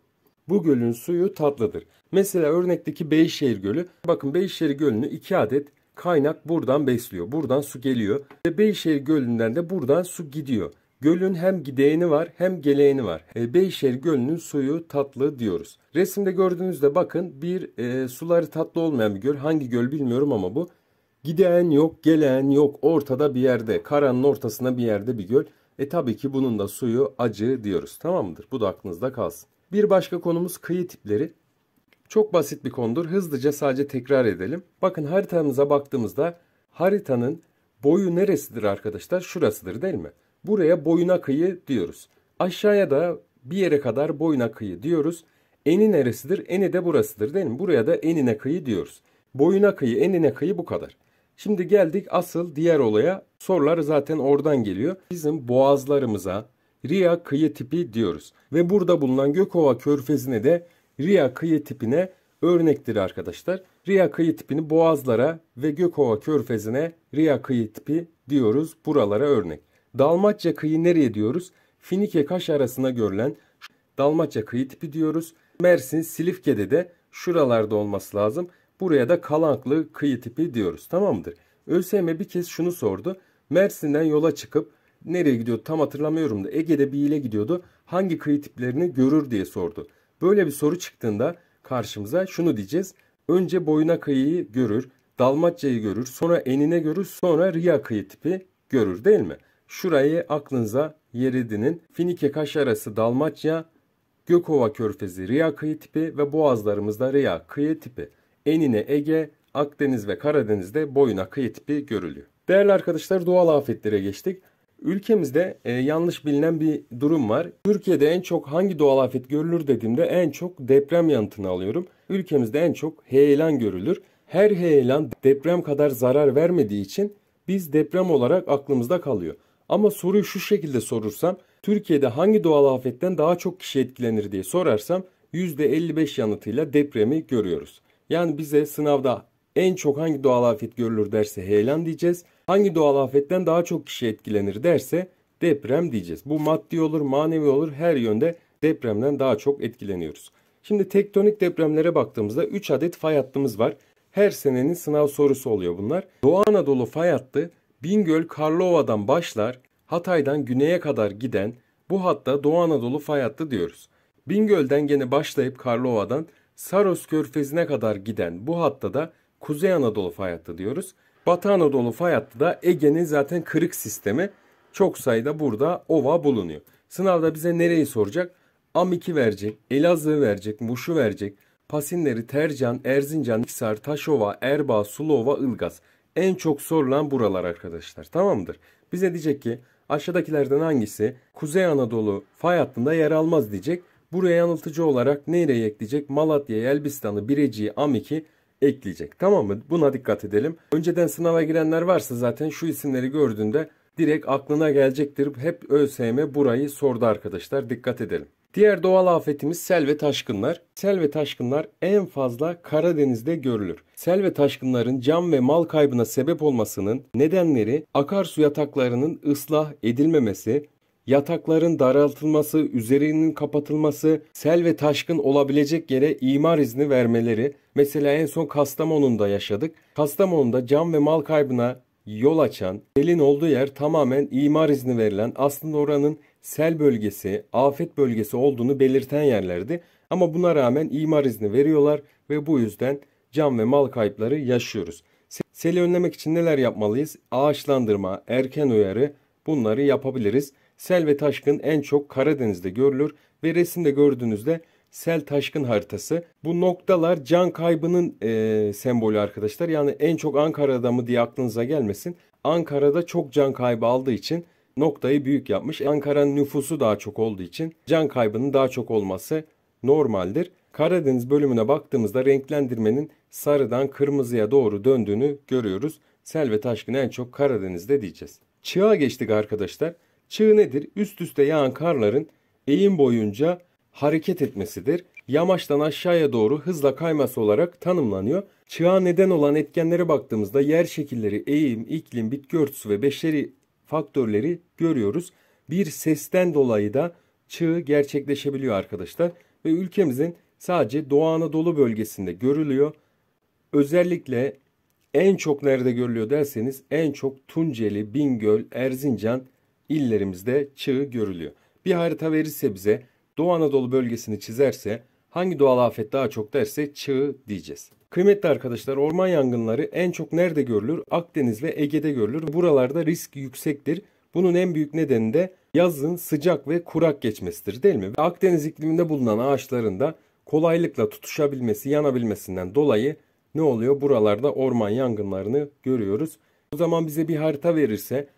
bu gölün suyu tatlıdır. Mesela örnekteki Beyşehir Gölü. Bakın Beyşehir Gölü'nü iki adet kaynak buradan besliyor. Buradan su geliyor. Ve Beyşehir Gölü'nden de buradan su gidiyor. Gölün hem gideyeni var hem geleğeni var. E, Beyşehir Gölü'nün suyu tatlı diyoruz. Resimde gördüğünüzde bakın bir e, suları tatlı olmayan bir göl. Hangi göl bilmiyorum ama bu. giden yok, gelen yok. Ortada bir yerde, karanın ortasında bir yerde bir göl. E tabii ki bunun da suyu acı diyoruz. Tamam mıdır? Bu da aklınızda kalsın. Bir başka konumuz kıyı tipleri. Çok basit bir konudur. Hızlıca sadece tekrar edelim. Bakın haritamıza baktığımızda haritanın boyu neresidir arkadaşlar? Şurasıdır değil mi? Buraya boyuna kıyı diyoruz. Aşağıya da bir yere kadar boyuna kıyı diyoruz. Eni neresidir? Eni de burasıdır değil mi? Buraya da enine kıyı diyoruz. Boyuna kıyı, enine kıyı bu kadar. Şimdi geldik asıl diğer olaya. Sorular zaten oradan geliyor. Bizim boğazlarımıza, Ria kıyı tipi diyoruz. Ve burada bulunan Gökova körfezine de Ria kıyı tipine örnektir arkadaşlar. Ria kıyı tipini boğazlara ve Gökova körfezine Ria kıyı tipi diyoruz. Buralara örnek. Dalmatça kıyı nereye diyoruz? Finike Kaş arasında görülen Dalmatça kıyı tipi diyoruz. Mersin Silifke'de de şuralarda olması lazım. Buraya da Kalanklı kıyı tipi diyoruz. Tamamdır. ÖSYM bir kez şunu sordu. Mersin'den yola çıkıp nereye gidiyordu tam hatırlamıyorum da Ege'de bir ile gidiyordu. Hangi kıyı tiplerini görür diye sordu. Böyle bir soru çıktığında karşımıza şunu diyeceğiz. Önce boyuna kıyıyı görür, Dalmatya'yı görür, sonra enine görür, sonra Riya kıyı tipi görür değil mi? Şurayı aklınıza yer edinin. Finike Kaş arası Dalmatya, Gökova Körfezi Riya kıyı tipi ve boğazlarımızda Riya kıyı tipi. Enine Ege, Akdeniz ve Karadeniz'de boyuna kıyı tipi görülüyor. Değerli arkadaşlar doğal afetlere geçtik. Ülkemizde e, yanlış bilinen bir durum var. Türkiye'de en çok hangi doğal afet görülür dediğimde en çok deprem yanıtını alıyorum. Ülkemizde en çok heyelan görülür. Her heyelan deprem kadar zarar vermediği için biz deprem olarak aklımızda kalıyor. Ama soruyu şu şekilde sorursam, Türkiye'de hangi doğal afetten daha çok kişi etkilenir diye sorarsam %55 yanıtıyla depremi görüyoruz. Yani bize sınavda en çok hangi doğal afet görülür derse heyelan diyeceğiz hangi doğal afetten daha çok kişi etkilenir derse deprem diyeceğiz. Bu maddi olur, manevi olur her yönde depremden daha çok etkileniyoruz. Şimdi tektonik depremlere baktığımızda 3 adet fay hattımız var. Her senenin sınav sorusu oluyor bunlar. Doğu Anadolu fay hattı Bingöl Karlova'dan başlar, Hatay'dan güneye kadar giden bu hatta Doğu Anadolu fay hattı diyoruz. Bingöl'den gene başlayıp Karlova'dan Saros Körfezi'ne kadar giden bu hatta da Kuzey Anadolu fay hattı diyoruz. Batı Anadolu fay da Ege'nin zaten kırık sistemi. Çok sayıda burada ova bulunuyor. Sınavda bize nereyi soracak? Amiki verecek, Elazığ verecek, Muş'u verecek. Pasinleri, Tercan, Erzincan, Hisar, Taşova, Erbaa, Sulova, Ilgaz. En çok sorulan buralar arkadaşlar. tamamdır. Bize diyecek ki aşağıdakilerden hangisi Kuzey Anadolu fay hattında yer almaz diyecek. Buraya yanıltıcı olarak nereyi ekleyecek? Malatya, Elbistan'ı, Bireci'yi, Amik'i ekleyecek. Tamam mı? Buna dikkat edelim. Önceden sınava girenler varsa zaten şu isimleri gördüğünde direkt aklına gelecektir. Hep ÖSYM burayı sordu arkadaşlar. Dikkat edelim. Diğer doğal afetimiz sel ve taşkınlar. Sel ve taşkınlar en fazla Karadeniz'de görülür. Sel ve taşkınların can ve mal kaybına sebep olmasının nedenleri akarsu yataklarının ıslah edilmemesi, yatakların daraltılması, üzerinin kapatılması, sel ve taşkın olabilecek yere imar izni vermeleri. Mesela en son Kastamonu'da yaşadık. Kastamonu'da can ve mal kaybına yol açan, selin olduğu yer tamamen imar izni verilen, aslında oranın sel bölgesi, afet bölgesi olduğunu belirten yerlerdi. Ama buna rağmen imar izni veriyorlar ve bu yüzden can ve mal kayıpları yaşıyoruz. Seli önlemek için neler yapmalıyız? Ağaçlandırma, erken uyarı bunları yapabiliriz. Sel ve taşkın en çok Karadeniz'de görülür ve resimde gördüğünüzde sel taşkın haritası. Bu noktalar can kaybının e, sembolü arkadaşlar. Yani en çok Ankara'da mı diye aklınıza gelmesin. Ankara'da çok can kaybı aldığı için noktayı büyük yapmış. Ankara'nın nüfusu daha çok olduğu için can kaybının daha çok olması normaldir. Karadeniz bölümüne baktığımızda renklendirmenin sarıdan kırmızıya doğru döndüğünü görüyoruz. Sel ve taşkın en çok Karadeniz'de diyeceğiz. Çığa geçtik arkadaşlar. Çığ nedir? Üst üste yağan karların eğim boyunca hareket etmesidir. Yamaçtan aşağıya doğru hızla kayması olarak tanımlanıyor. Çığa neden olan etkenlere baktığımızda yer şekilleri, eğim, iklim, bitki örtüsü ve beşeri faktörleri görüyoruz. Bir sesten dolayı da çığ gerçekleşebiliyor arkadaşlar ve ülkemizin sadece Doğu Anadolu bölgesinde görülüyor. Özellikle en çok nerede görülüyor derseniz en çok Tunceli, Bingöl, Erzincan illerimizde çığı görülüyor. Bir harita verirse bize Doğu Anadolu bölgesini çizerse hangi doğal afet daha çok derse çığı diyeceğiz. Kıymetli arkadaşlar orman yangınları en çok nerede görülür? Akdeniz ve Ege'de görülür. Buralarda risk yüksektir. Bunun en büyük nedeni de yazın sıcak ve kurak geçmesidir değil mi? Akdeniz ikliminde bulunan ağaçların da kolaylıkla tutuşabilmesi, yanabilmesinden dolayı ne oluyor? Buralarda orman yangınlarını görüyoruz. O zaman bize bir harita verirse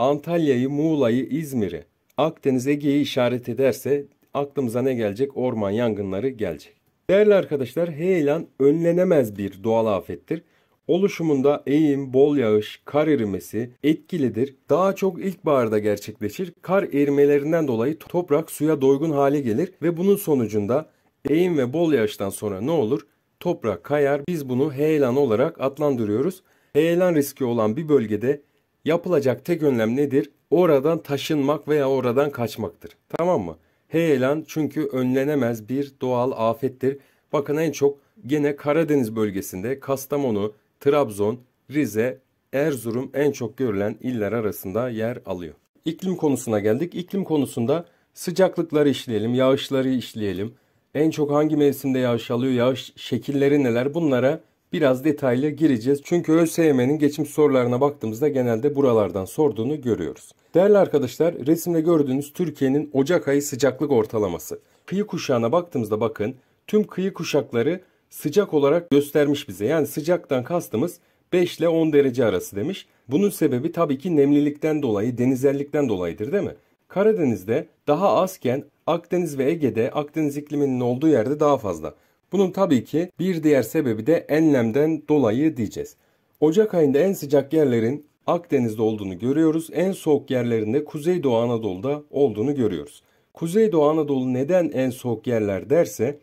Antalya'yı, Muğla'yı, İzmir'i, Akdeniz Ege'yi işaret ederse aklımıza ne gelecek? Orman yangınları gelecek. Değerli arkadaşlar, heyelan önlenemez bir doğal afettir. Oluşumunda eğim, bol yağış, kar erimesi etkilidir. Daha çok ilkbaharda gerçekleşir. Kar erimelerinden dolayı toprak suya doygun hale gelir ve bunun sonucunda eğim ve bol yağıştan sonra ne olur? Toprak kayar. Biz bunu heyelan olarak adlandırıyoruz. Heyelan riski olan bir bölgede Yapılacak tek önlem nedir? Oradan taşınmak veya oradan kaçmaktır. Tamam mı? Heyelan çünkü önlenemez bir doğal afettir. Bakın en çok gene Karadeniz bölgesinde Kastamonu, Trabzon, Rize, Erzurum en çok görülen iller arasında yer alıyor. İklim konusuna geldik. İklim konusunda sıcaklıkları işleyelim, yağışları işleyelim. En çok hangi mevsimde yağış alıyor, yağış şekilleri neler bunlara biraz detaylı gireceğiz. Çünkü ÖSYM'nin geçim sorularına baktığımızda genelde buralardan sorduğunu görüyoruz. Değerli arkadaşlar resimde gördüğünüz Türkiye'nin Ocak ayı sıcaklık ortalaması. Kıyı kuşağına baktığımızda bakın tüm kıyı kuşakları sıcak olarak göstermiş bize. Yani sıcaktan kastımız 5 ile 10 derece arası demiş. Bunun sebebi tabii ki nemlilikten dolayı, denizellikten dolayıdır değil mi? Karadeniz'de daha azken Akdeniz ve Ege'de Akdeniz ikliminin olduğu yerde daha fazla. Bunun tabii ki bir diğer sebebi de enlemden dolayı diyeceğiz. Ocak ayında en sıcak yerlerin Akdeniz'de olduğunu görüyoruz. En soğuk yerlerinde Kuzeydoğu Anadolu'da olduğunu görüyoruz. Kuzeydoğu Anadolu neden en soğuk yerler derse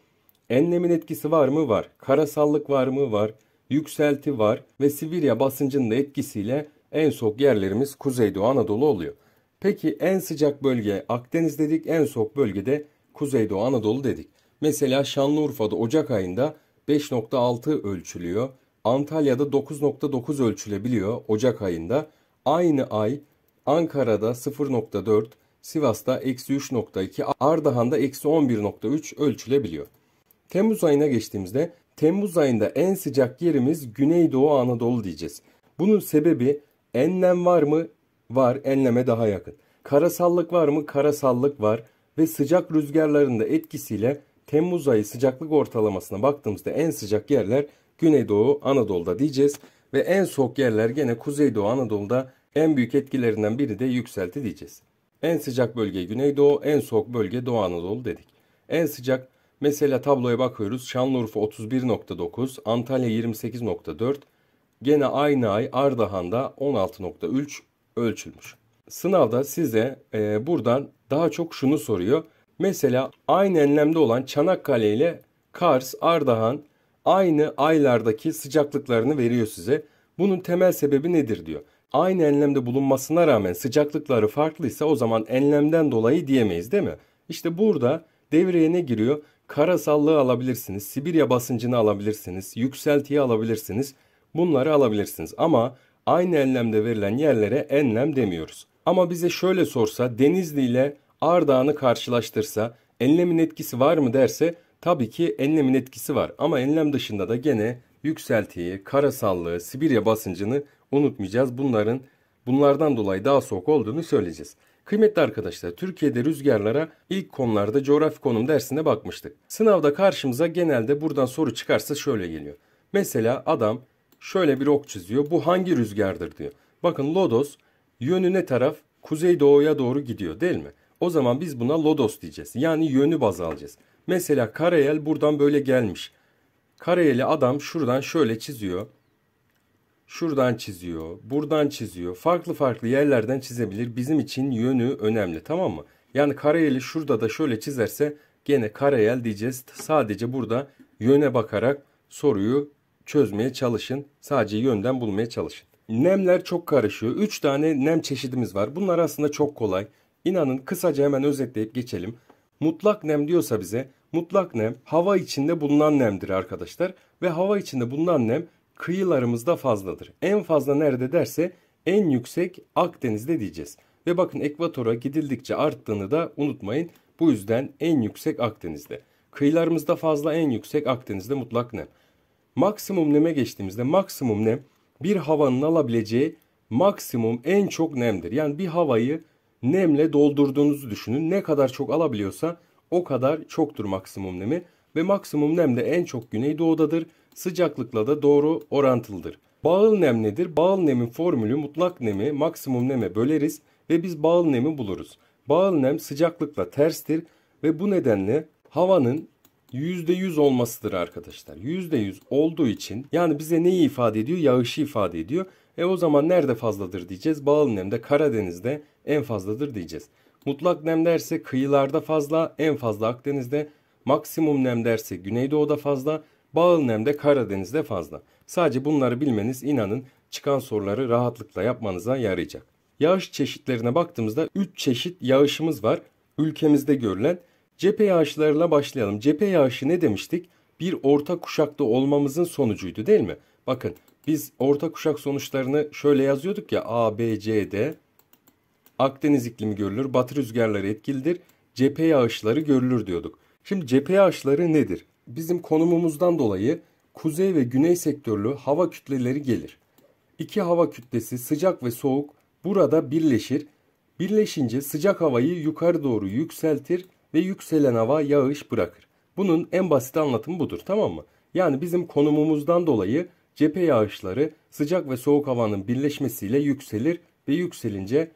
enlemin etkisi var mı? Var. Karasallık var mı? Var. Yükselti var ve Sibirya basıncının da etkisiyle en soğuk yerlerimiz Kuzeydoğu Anadolu oluyor. Peki en sıcak bölge Akdeniz dedik, en soğuk bölgede Kuzeydoğu Anadolu dedik. Mesela Şanlıurfa'da Ocak ayında 5.6 ölçülüyor. Antalya'da 9.9 ölçülebiliyor Ocak ayında. Aynı ay Ankara'da 0.4, Sivas'ta eksi 3.2, Ardahan'da eksi 11.3 ölçülebiliyor. Temmuz ayına geçtiğimizde Temmuz ayında en sıcak yerimiz Güneydoğu Anadolu diyeceğiz. Bunun sebebi enlem var mı? Var, enleme daha yakın. Karasallık var mı? Karasallık var ve sıcak rüzgarların da etkisiyle Temmuz ayı sıcaklık ortalamasına baktığımızda en sıcak yerler Güneydoğu Anadolu'da diyeceğiz. Ve en soğuk yerler gene Kuzeydoğu Anadolu'da en büyük etkilerinden biri de yükselti diyeceğiz. En sıcak bölge Güneydoğu, en soğuk bölge Doğu Anadolu dedik. En sıcak mesela tabloya bakıyoruz Şanlıurfa 31.9, Antalya 28.4, gene aynı ay Ardahan'da 16.3 ölçülmüş. Sınavda size e, buradan daha çok şunu soruyor. Mesela aynı enlemde olan Çanakkale ile Kars, Ardahan aynı aylardaki sıcaklıklarını veriyor size. Bunun temel sebebi nedir diyor. Aynı enlemde bulunmasına rağmen sıcaklıkları farklıysa o zaman enlemden dolayı diyemeyiz değil mi? İşte burada devreye ne giriyor? Karasallığı alabilirsiniz, Sibirya basıncını alabilirsiniz, yükseltiyi alabilirsiniz. Bunları alabilirsiniz ama aynı enlemde verilen yerlere enlem demiyoruz. Ama bize şöyle sorsa Denizli ile ardağını karşılaştırsa enlemin etkisi var mı derse tabii ki enlemin etkisi var. Ama enlem dışında da gene yükseltiyi, karasallığı, Sibirya basıncını unutmayacağız. Bunların bunlardan dolayı daha soğuk olduğunu söyleyeceğiz. Kıymetli arkadaşlar, Türkiye'de rüzgarlara ilk konularda coğrafi konum dersine bakmıştık. Sınavda karşımıza genelde buradan soru çıkarsa şöyle geliyor. Mesela adam şöyle bir ok çiziyor. Bu hangi rüzgardır diyor. Bakın Lodos yönü ne taraf? Kuzey doğuya doğru gidiyor değil mi? O zaman biz buna lodos diyeceğiz. Yani yönü baz alacağız. Mesela kareyel buradan böyle gelmiş. Kareyeli adam şuradan şöyle çiziyor. Şuradan çiziyor, buradan çiziyor. Farklı farklı yerlerden çizebilir. Bizim için yönü önemli tamam mı? Yani kareyeli şurada da şöyle çizerse gene kareyel diyeceğiz. Sadece burada yöne bakarak soruyu çözmeye çalışın. Sadece yönden bulmaya çalışın. Nemler çok karışıyor. 3 tane nem çeşidimiz var. Bunlar aslında çok kolay. İnanın kısaca hemen özetleyip geçelim. Mutlak nem diyorsa bize mutlak nem hava içinde bulunan nemdir arkadaşlar ve hava içinde bulunan nem kıyılarımızda fazladır. En fazla nerede derse en yüksek Akdeniz'de diyeceğiz. Ve bakın ekvatora gidildikçe arttığını da unutmayın. Bu yüzden en yüksek Akdeniz'de. Kıyılarımızda fazla en yüksek Akdeniz'de mutlak nem. Maksimum neme geçtiğimizde maksimum nem bir havanın alabileceği maksimum en çok nemdir. Yani bir havayı nemle doldurduğunuzu düşünün. Ne kadar çok alabiliyorsa o kadar çoktur maksimum nemi ve maksimum nem de en çok güneydoğudadır. Sıcaklıkla da doğru orantılıdır. Bağıl nem nedir? Bağıl nemin formülü mutlak nemi maksimum neme böleriz ve biz bağıl nemi buluruz. Bağıl nem sıcaklıkla terstir ve bu nedenle havanın %100 olmasıdır arkadaşlar. %100 olduğu için yani bize neyi ifade ediyor? Yağışı ifade ediyor. E o zaman nerede fazladır diyeceğiz. Bağlı nemde Karadeniz'de en fazladır diyeceğiz. Mutlak nem derse kıyılarda fazla, en fazla Akdeniz'de. Maksimum nem derse Güneydoğu'da fazla, bağlı nemde Karadeniz'de fazla. Sadece bunları bilmeniz inanın çıkan soruları rahatlıkla yapmanıza yarayacak. Yağış çeşitlerine baktığımızda 3 çeşit yağışımız var ülkemizde görülen. Cephe yağışlarıyla başlayalım. Cephe yağışı ne demiştik? Bir orta kuşakta olmamızın sonucuydu değil mi? Bakın biz orta kuşak sonuçlarını şöyle yazıyorduk ya A, B, C, D. Akdeniz iklimi görülür, batı rüzgarları etkilidir, cephe yağışları görülür diyorduk. Şimdi cephe yağışları nedir? Bizim konumumuzdan dolayı kuzey ve güney sektörlü hava kütleleri gelir. İki hava kütlesi sıcak ve soğuk burada birleşir. Birleşince sıcak havayı yukarı doğru yükseltir ve yükselen hava yağış bırakır. Bunun en basit anlatımı budur tamam mı? Yani bizim konumumuzdan dolayı Cephe yağışları sıcak ve soğuk havanın birleşmesiyle yükselir ve yükselince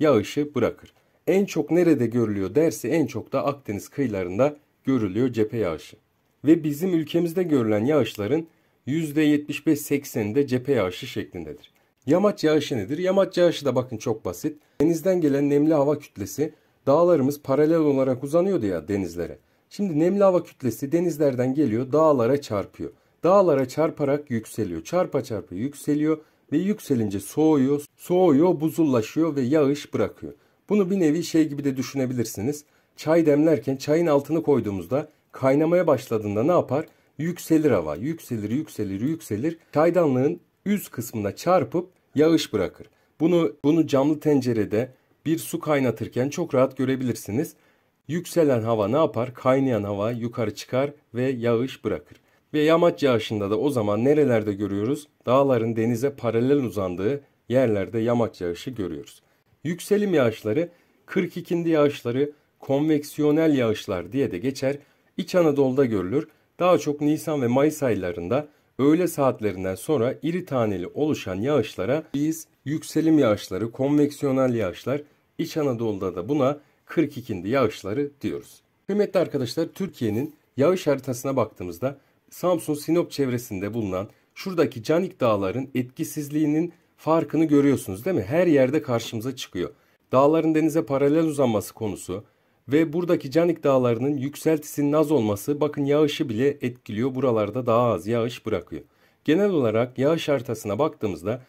yağışı bırakır. En çok nerede görülüyor derse en çok da Akdeniz kıyılarında görülüyor cephe yağışı. Ve bizim ülkemizde görülen yağışların %75-80'i de cephe yağışı şeklindedir. Yamaç yağışı nedir? Yamaç yağışı da bakın çok basit. Denizden gelen nemli hava kütlesi dağlarımız paralel olarak uzanıyordu ya denizlere. Şimdi nemli hava kütlesi denizlerden geliyor dağlara çarpıyor dağlara çarparak yükseliyor. Çarpa çarpa yükseliyor ve yükselince soğuyor, soğuyor, buzullaşıyor ve yağış bırakıyor. Bunu bir nevi şey gibi de düşünebilirsiniz. Çay demlerken çayın altını koyduğumuzda kaynamaya başladığında ne yapar? Yükselir hava, yükselir, yükselir, yükselir. Çaydanlığın üst kısmına çarpıp yağış bırakır. Bunu bunu camlı tencerede bir su kaynatırken çok rahat görebilirsiniz. Yükselen hava ne yapar? Kaynayan hava yukarı çıkar ve yağış bırakır. Ve yamaç yağışında da o zaman nerelerde görüyoruz? Dağların denize paralel uzandığı yerlerde yamaç yağışı görüyoruz. Yükselim yağışları, 42. yağışları, konveksiyonel yağışlar diye de geçer. İç Anadolu'da görülür. Daha çok Nisan ve Mayıs aylarında öğle saatlerinden sonra iri taneli oluşan yağışlara biz yükselim yağışları, konveksiyonel yağışlar, İç Anadolu'da da buna 42. yağışları diyoruz. Kıymetli arkadaşlar Türkiye'nin yağış haritasına baktığımızda Samsun Sinop çevresinde bulunan şuradaki canik dağların etkisizliğinin farkını görüyorsunuz değil mi? Her yerde karşımıza çıkıyor. Dağların denize paralel uzanması konusu ve buradaki canik dağlarının yükseltisinin az olması bakın yağışı bile etkiliyor. Buralarda daha az yağış bırakıyor. Genel olarak yağış haritasına baktığımızda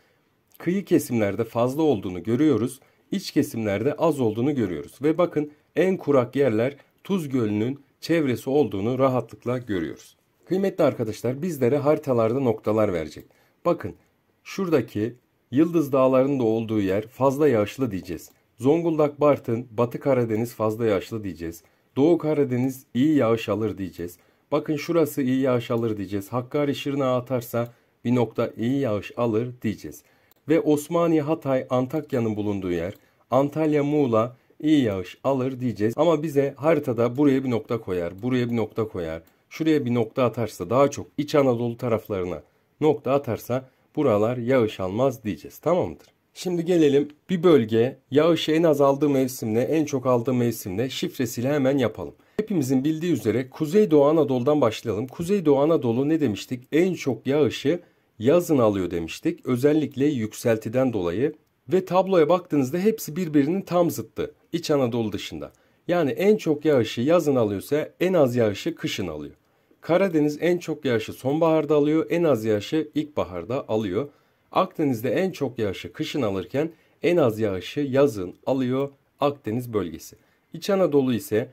kıyı kesimlerde fazla olduğunu görüyoruz. İç kesimlerde az olduğunu görüyoruz. Ve bakın en kurak yerler Tuz Gölü'nün çevresi olduğunu rahatlıkla görüyoruz. Kıymetli arkadaşlar bizlere haritalarda noktalar verecek. Bakın şuradaki Yıldız Dağları'nın da olduğu yer fazla yağışlı diyeceğiz. Zonguldak Bartın, Batı Karadeniz fazla yağışlı diyeceğiz. Doğu Karadeniz iyi yağış alır diyeceğiz. Bakın şurası iyi yağış alır diyeceğiz. Hakkari Şırnağa atarsa bir nokta iyi yağış alır diyeceğiz. Ve Osmaniye, Hatay, Antakya'nın bulunduğu yer, Antalya, Muğla iyi yağış alır diyeceğiz. Ama bize haritada buraya bir nokta koyar, buraya bir nokta koyar şuraya bir nokta atarsa daha çok İç Anadolu taraflarına nokta atarsa buralar yağış almaz diyeceğiz tamamdır. Şimdi gelelim bir bölge yağışı en az aldığı mevsimle en çok aldığı mevsimle şifresiyle hemen yapalım. Hepimizin bildiği üzere Kuzeydoğu Anadolu'dan başlayalım. Kuzeydoğu Anadolu ne demiştik? En çok yağışı yazın alıyor demiştik. Özellikle yükseltiden dolayı ve tabloya baktığınızda hepsi birbirinin tam zıttı. İç Anadolu dışında. Yani en çok yağışı yazın alıyorsa en az yağışı kışın alıyor. Karadeniz en çok yağışı sonbaharda alıyor, en az yağışı ilkbaharda alıyor. Akdeniz'de en çok yağışı kışın alırken en az yağışı yazın alıyor Akdeniz bölgesi. İç Anadolu ise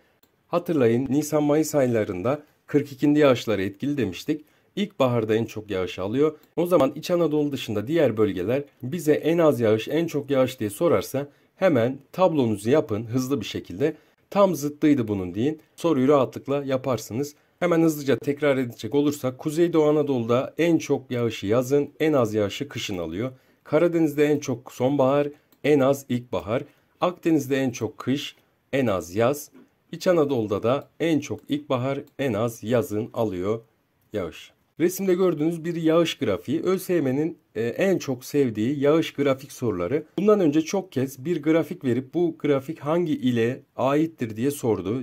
hatırlayın Nisan-Mayıs aylarında 42. yağışları etkili demiştik. İlkbaharda en çok yağış alıyor. O zaman İç Anadolu dışında diğer bölgeler bize en az yağış, en çok yağış diye sorarsa hemen tablonuzu yapın hızlı bir şekilde. Tam zıttıydı bunun deyin. Soruyu rahatlıkla yaparsınız. Hemen hızlıca tekrar edecek olursak Kuzeydoğu Anadolu'da en çok yağışı yazın, en az yağışı kışın alıyor. Karadeniz'de en çok sonbahar, en az ilkbahar. Akdeniz'de en çok kış, en az yaz. İç Anadolu'da da en çok ilkbahar, en az yazın alıyor yağış. Resimde gördüğünüz bir yağış grafiği ÖSYM'nin e, en çok sevdiği yağış grafik soruları. Bundan önce çok kez bir grafik verip bu grafik hangi ile aittir diye sordu.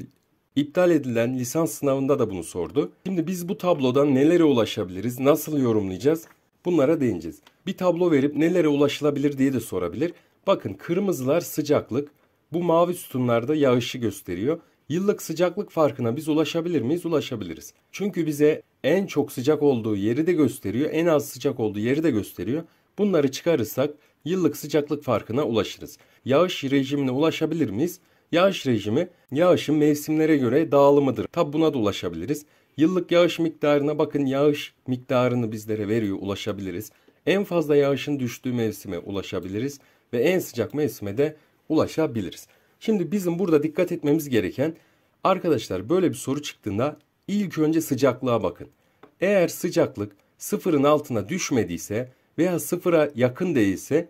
İptal edilen lisans sınavında da bunu sordu. Şimdi biz bu tablodan nelere ulaşabiliriz, nasıl yorumlayacağız bunlara değineceğiz. Bir tablo verip nelere ulaşılabilir diye de sorabilir. Bakın kırmızılar sıcaklık, bu mavi sütunlarda yağışı gösteriyor. Yıllık sıcaklık farkına biz ulaşabilir miyiz? Ulaşabiliriz. Çünkü bize en çok sıcak olduğu yeri de gösteriyor, en az sıcak olduğu yeri de gösteriyor. Bunları çıkarırsak yıllık sıcaklık farkına ulaşırız. Yağış rejimine ulaşabilir miyiz? Yağış rejimi yağışın mevsimlere göre dağılımıdır. Tab buna da ulaşabiliriz. Yıllık yağış miktarına bakın yağış miktarını bizlere veriyor ulaşabiliriz. En fazla yağışın düştüğü mevsime ulaşabiliriz ve en sıcak mevsime de ulaşabiliriz. Şimdi bizim burada dikkat etmemiz gereken arkadaşlar böyle bir soru çıktığında ilk önce sıcaklığa bakın. Eğer sıcaklık sıfırın altına düşmediyse veya sıfıra yakın değilse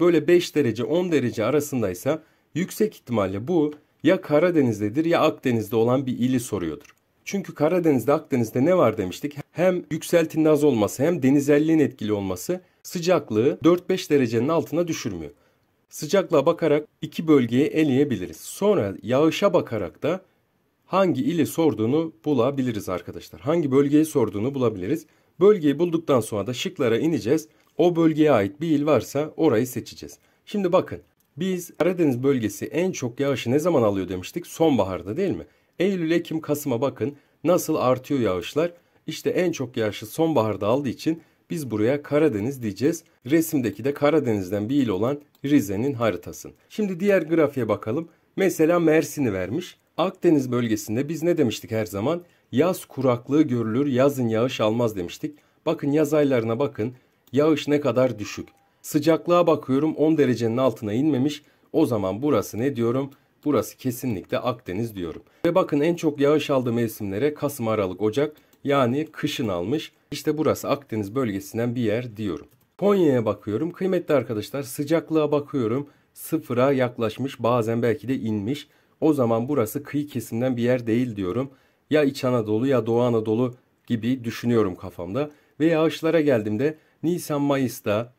böyle 5 derece 10 derece arasındaysa Yüksek ihtimalle bu ya Karadeniz'dedir ya Akdeniz'de olan bir ili soruyordur. Çünkü Karadeniz'de Akdeniz'de ne var demiştik? Hem yükseltinin az olması hem denizelliğin etkili olması sıcaklığı 4-5 derecenin altına düşürmüyor. Sıcaklığa bakarak iki bölgeyi eleyebiliriz. Sonra yağışa bakarak da hangi ili sorduğunu bulabiliriz arkadaşlar. Hangi bölgeyi sorduğunu bulabiliriz. Bölgeyi bulduktan sonra da şıklara ineceğiz. O bölgeye ait bir il varsa orayı seçeceğiz. Şimdi bakın biz Karadeniz bölgesi en çok yağışı ne zaman alıyor demiştik? Sonbaharda değil mi? Eylül, Ekim, Kasım'a bakın nasıl artıyor yağışlar. İşte en çok yağışı sonbaharda aldığı için biz buraya Karadeniz diyeceğiz. Resimdeki de Karadeniz'den bir il olan Rize'nin haritasın. Şimdi diğer grafiğe bakalım. Mesela Mersin'i vermiş. Akdeniz bölgesinde biz ne demiştik her zaman? Yaz kuraklığı görülür, yazın yağış almaz demiştik. Bakın yaz aylarına bakın. Yağış ne kadar düşük. Sıcaklığa bakıyorum 10 derecenin altına inmemiş. O zaman burası ne diyorum? Burası kesinlikle Akdeniz diyorum. Ve bakın en çok yağış aldığı mevsimlere Kasım, Aralık, Ocak yani kışın almış. İşte burası Akdeniz bölgesinden bir yer diyorum. Konya'ya bakıyorum. Kıymetli arkadaşlar sıcaklığa bakıyorum. Sıfıra yaklaşmış bazen belki de inmiş. O zaman burası kıyı kesimden bir yer değil diyorum. Ya İç Anadolu ya Doğu Anadolu gibi düşünüyorum kafamda. Ve yağışlara geldiğimde Nisan Mayıs'ta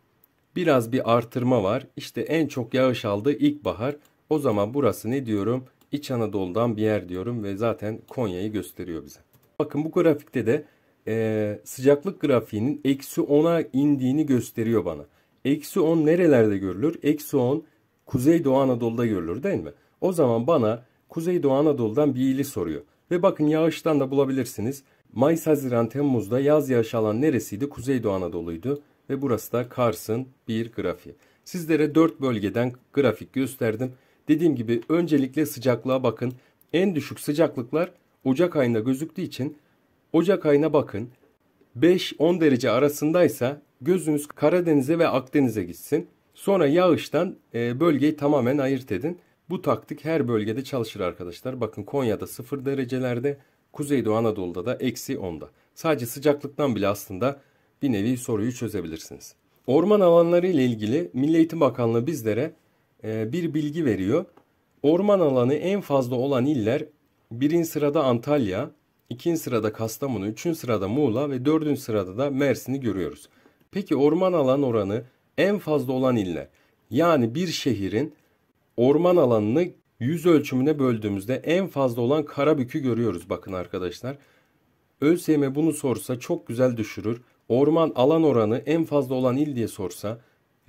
Biraz bir artırma var. İşte en çok yağış aldığı ilkbahar. O zaman burası ne diyorum? İç Anadolu'dan bir yer diyorum ve zaten Konya'yı gösteriyor bize. Bakın bu grafikte de e, sıcaklık grafiğinin eksi 10'a indiğini gösteriyor bana. Eksi 10 nerelerde görülür? Eksi 10 Kuzeydoğu Anadolu'da görülür değil mi? O zaman bana Kuzeydoğu Anadolu'dan bir ili soruyor. Ve bakın yağıştan da bulabilirsiniz. Mayıs, Haziran, Temmuz'da yaz yağış alan neresiydi? Kuzeydoğu Anadolu'ydu ve burası da Kars'ın bir grafiği. Sizlere dört bölgeden grafik gösterdim. Dediğim gibi öncelikle sıcaklığa bakın. En düşük sıcaklıklar Ocak ayında gözüktüğü için Ocak ayına bakın. 5-10 derece arasındaysa gözünüz Karadeniz'e ve Akdeniz'e gitsin. Sonra yağıştan e, bölgeyi tamamen ayırt edin. Bu taktik her bölgede çalışır arkadaşlar. Bakın Konya'da 0 derecelerde, Kuzeydoğu Anadolu'da da eksi 10'da. Sadece sıcaklıktan bile aslında bir nevi soruyu çözebilirsiniz. Orman alanları ile ilgili Milli Eğitim Bakanlığı bizlere e, bir bilgi veriyor. Orman alanı en fazla olan iller birinci sırada Antalya, ikinci sırada Kastamonu, üçüncü sırada Muğla ve dördüncü sırada da Mersin'i görüyoruz. Peki orman alan oranı en fazla olan iller. Yani bir şehrin orman alanını yüz ölçümüne böldüğümüzde en fazla olan Karabük'ü görüyoruz bakın arkadaşlar. ÖSYM bunu sorsa çok güzel düşürür orman alan oranı en fazla olan il diye sorsa,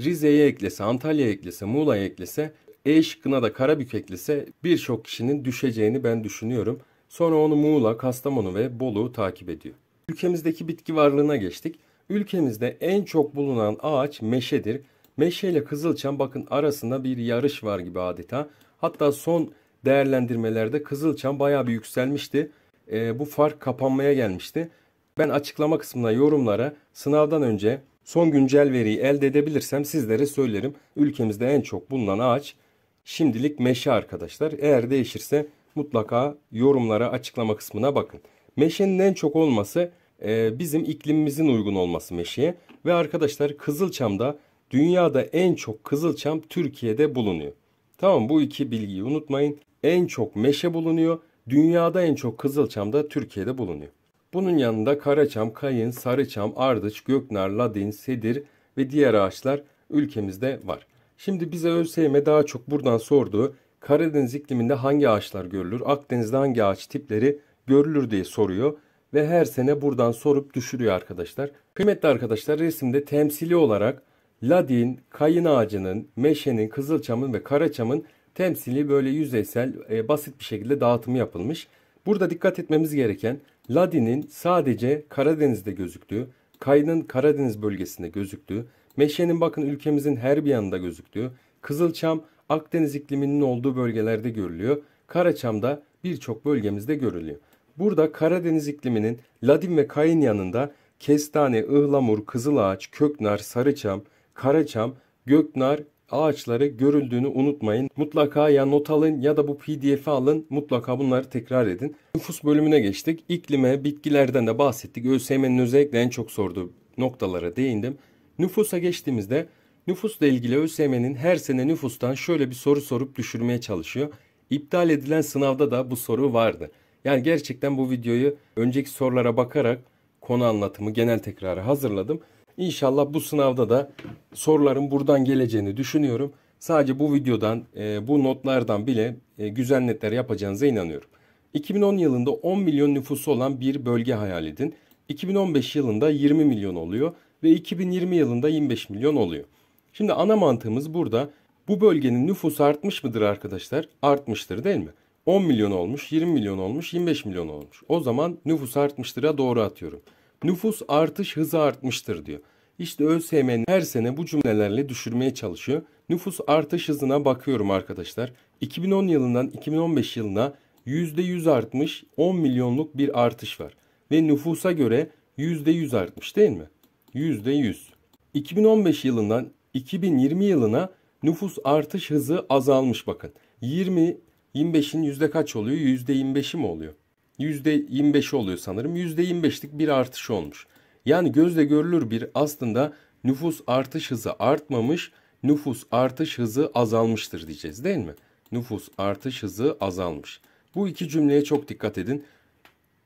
Rize'ye eklese, Antalya'ya eklese, Muğla'ya eklese, E şıkkına da Karabük eklese birçok kişinin düşeceğini ben düşünüyorum. Sonra onu Muğla, Kastamonu ve Bolu takip ediyor. Ülkemizdeki bitki varlığına geçtik. Ülkemizde en çok bulunan ağaç meşedir. Meşe ile kızılçam bakın arasında bir yarış var gibi adeta. Hatta son değerlendirmelerde kızılçam bayağı bir yükselmişti. E, bu fark kapanmaya gelmişti. Ben açıklama kısmına yorumlara sınavdan önce son güncel veriyi elde edebilirsem sizlere söylerim. Ülkemizde en çok bulunan ağaç şimdilik meşe arkadaşlar. Eğer değişirse mutlaka yorumlara açıklama kısmına bakın. Meşenin en çok olması e, bizim iklimimizin uygun olması meşeye. Ve arkadaşlar Kızılçam'da dünyada en çok Kızılçam Türkiye'de bulunuyor. Tamam bu iki bilgiyi unutmayın. En çok meşe bulunuyor. Dünyada en çok Kızılçam da Türkiye'de bulunuyor. Bunun yanında karaçam, kayın, sarıçam, ardıç, göknar, ladin, sedir ve diğer ağaçlar ülkemizde var. Şimdi bize ÖSYM daha çok buradan sordu. Karadeniz ikliminde hangi ağaçlar görülür, Akdeniz'de hangi ağaç tipleri görülür diye soruyor ve her sene buradan sorup düşürüyor arkadaşlar. Kıymetli arkadaşlar resimde temsili olarak ladin, kayın ağacının, meşenin, kızılçamın ve karaçamın temsili böyle yüzeysel, e, basit bir şekilde dağıtımı yapılmış. Burada dikkat etmemiz gereken Ladin'in sadece Karadeniz'de gözüktüğü, Kay'ın Karadeniz bölgesinde gözüktüğü, Meşe'nin bakın ülkemizin her bir yanında gözüktüğü, Kızılçam Akdeniz ikliminin olduğu bölgelerde görülüyor. Karaçam'da birçok bölgemizde görülüyor. Burada Karadeniz ikliminin Ladin ve Kay'ın yanında kestane, ıhlamur, kızılağaç, köknar, sarıçam, karaçam, göknar, ağaçları görüldüğünü unutmayın. Mutlaka ya not alın ya da bu pdf'i alın. Mutlaka bunları tekrar edin. Nüfus bölümüne geçtik. İklime, bitkilerden de bahsettik. ÖSYM'nin özellikle en çok sorduğu noktalara değindim. Nüfusa geçtiğimizde nüfusla ilgili ÖSYM'nin her sene nüfustan şöyle bir soru sorup düşürmeye çalışıyor. İptal edilen sınavda da bu soru vardı. Yani gerçekten bu videoyu önceki sorulara bakarak konu anlatımı, genel tekrarı hazırladım. İnşallah bu sınavda da soruların buradan geleceğini düşünüyorum. Sadece bu videodan, e, bu notlardan bile e, güzel netler yapacağınıza inanıyorum. 2010 yılında 10 milyon nüfusu olan bir bölge hayal edin. 2015 yılında 20 milyon oluyor ve 2020 yılında 25 milyon oluyor. Şimdi ana mantığımız burada. Bu bölgenin nüfusu artmış mıdır arkadaşlar? Artmıştır değil mi? 10 milyon olmuş, 20 milyon olmuş, 25 milyon olmuş. O zaman nüfus artmıştır'a doğru atıyorum. Nüfus artış hızı artmıştır diyor. İşte ÖSYM'nin her sene bu cümlelerle düşürmeye çalışıyor. Nüfus artış hızına bakıyorum arkadaşlar. 2010 yılından 2015 yılına %100 artmış 10 milyonluk bir artış var. Ve nüfusa göre %100 artmış değil mi? %100. 2015 yılından 2020 yılına nüfus artış hızı azalmış bakın. 20 25'in yüzde kaç oluyor? Yüzde 25'i mi oluyor? %25'i oluyor sanırım. %25'lik bir artış olmuş. Yani gözle görülür bir aslında nüfus artış hızı artmamış, nüfus artış hızı azalmıştır diyeceğiz değil mi? Nüfus artış hızı azalmış. Bu iki cümleye çok dikkat edin.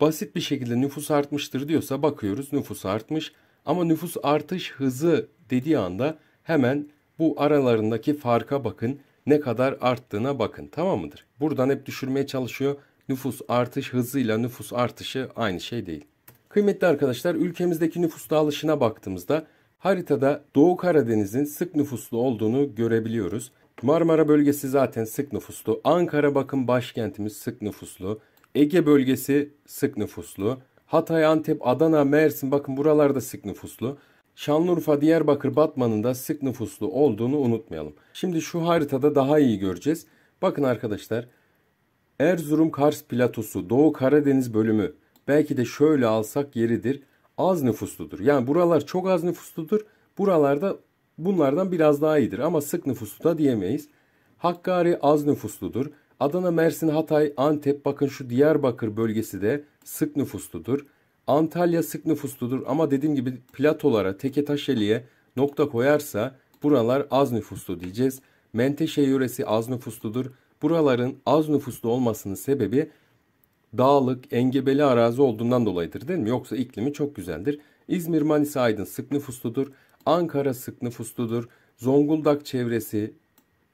Basit bir şekilde nüfus artmıştır diyorsa bakıyoruz nüfus artmış. Ama nüfus artış hızı dediği anda hemen bu aralarındaki farka bakın. Ne kadar arttığına bakın tamam mıdır? Buradan hep düşürmeye çalışıyor nüfus artış hızıyla nüfus artışı aynı şey değil. Kıymetli arkadaşlar ülkemizdeki nüfus dağılışına baktığımızda haritada Doğu Karadeniz'in sık nüfuslu olduğunu görebiliyoruz. Marmara bölgesi zaten sık nüfuslu. Ankara bakın başkentimiz sık nüfuslu. Ege bölgesi sık nüfuslu. Hatay, Antep, Adana, Mersin bakın buralarda sık nüfuslu. Şanlıurfa, Diyarbakır, Batman'ın da sık nüfuslu olduğunu unutmayalım. Şimdi şu haritada daha iyi göreceğiz. Bakın arkadaşlar Erzurum-Kars platosu, Doğu Karadeniz bölümü belki de şöyle alsak yeridir. Az nüfusludur. Yani buralar çok az nüfusludur. Buralarda bunlardan biraz daha iyidir ama sık nüfuslu da diyemeyiz. Hakkari az nüfusludur. Adana, Mersin, Hatay, Antep bakın şu Diyarbakır bölgesi de sık nüfusludur. Antalya sık nüfusludur ama dediğim gibi platolara, teke taşeliye nokta koyarsa buralar az nüfuslu diyeceğiz. Menteşe yöresi az nüfusludur. Buraların az nüfuslu olmasının sebebi dağlık, engebeli arazi olduğundan dolayıdır değil mi? Yoksa iklimi çok güzeldir. İzmir, Manisa, Aydın sık nüfusludur. Ankara sık nüfusludur. Zonguldak çevresi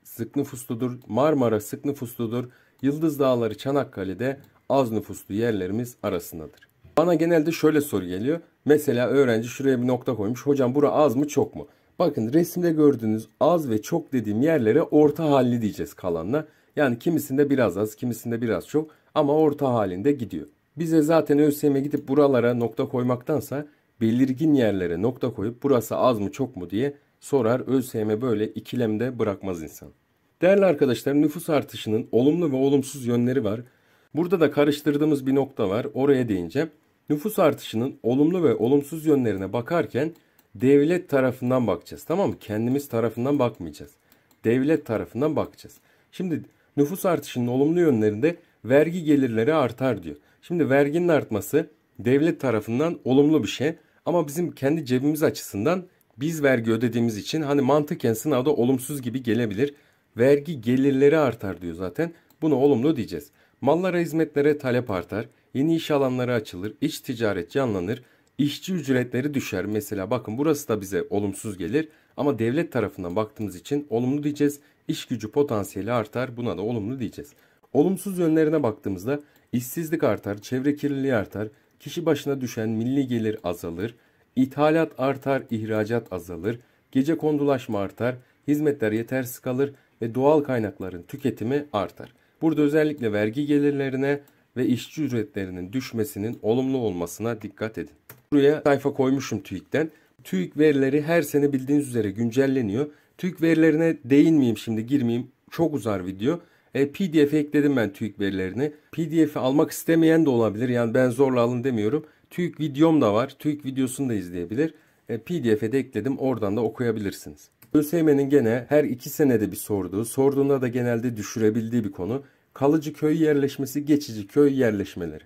sık nüfusludur. Marmara sık nüfusludur. Yıldız Dağları Çanakkale'de az nüfuslu yerlerimiz arasındadır. Bana genelde şöyle soru geliyor. Mesela öğrenci şuraya bir nokta koymuş. Hocam bura az mı çok mu? Bakın resimde gördüğünüz az ve çok dediğim yerlere orta halli diyeceğiz kalanla. Yani kimisinde biraz az, kimisinde biraz çok ama orta halinde gidiyor. Bize zaten ÖSYM'e gidip buralara nokta koymaktansa belirgin yerlere nokta koyup burası az mı çok mu diye sorar ÖSYM böyle ikilemde bırakmaz insan. Değerli arkadaşlar nüfus artışının olumlu ve olumsuz yönleri var. Burada da karıştırdığımız bir nokta var oraya değineceğim. Nüfus artışının olumlu ve olumsuz yönlerine bakarken devlet tarafından bakacağız tamam mı? Kendimiz tarafından bakmayacağız. Devlet tarafından bakacağız. Şimdi nüfus artışının olumlu yönlerinde vergi gelirleri artar diyor. Şimdi verginin artması devlet tarafından olumlu bir şey ama bizim kendi cebimiz açısından biz vergi ödediğimiz için hani mantıken sınavda olumsuz gibi gelebilir. Vergi gelirleri artar diyor zaten. Bunu olumlu diyeceğiz. Mallara hizmetlere talep artar. Yeni iş alanları açılır. iç ticaret canlanır. İşçi ücretleri düşer. Mesela bakın burası da bize olumsuz gelir. Ama devlet tarafından baktığımız için olumlu diyeceğiz. İş gücü potansiyeli artar buna da olumlu diyeceğiz. Olumsuz yönlerine baktığımızda işsizlik artar, çevre kirliliği artar, kişi başına düşen milli gelir azalır, ithalat artar, ihracat azalır, gece kondulaşma artar, hizmetler yetersiz kalır ve doğal kaynakların tüketimi artar. Burada özellikle vergi gelirlerine ve işçi ücretlerinin düşmesinin olumlu olmasına dikkat edin. Buraya sayfa koymuşum TÜİK'ten. TÜİK verileri her sene bildiğiniz üzere güncelleniyor. TÜİK verilerine değinmeyeyim şimdi girmeyeyim. Çok uzar video. E, PDF ekledim ben TÜİK verilerini. PDF'i almak istemeyen de olabilir. Yani ben zorla alın demiyorum. TÜİK videom da var. TÜİK videosunu da izleyebilir. E, PDF'e de ekledim. Oradan da okuyabilirsiniz. ÖSYM'nin gene her iki senede bir sorduğu, sorduğunda da genelde düşürebildiği bir konu. Kalıcı köy yerleşmesi, geçici köy yerleşmeleri.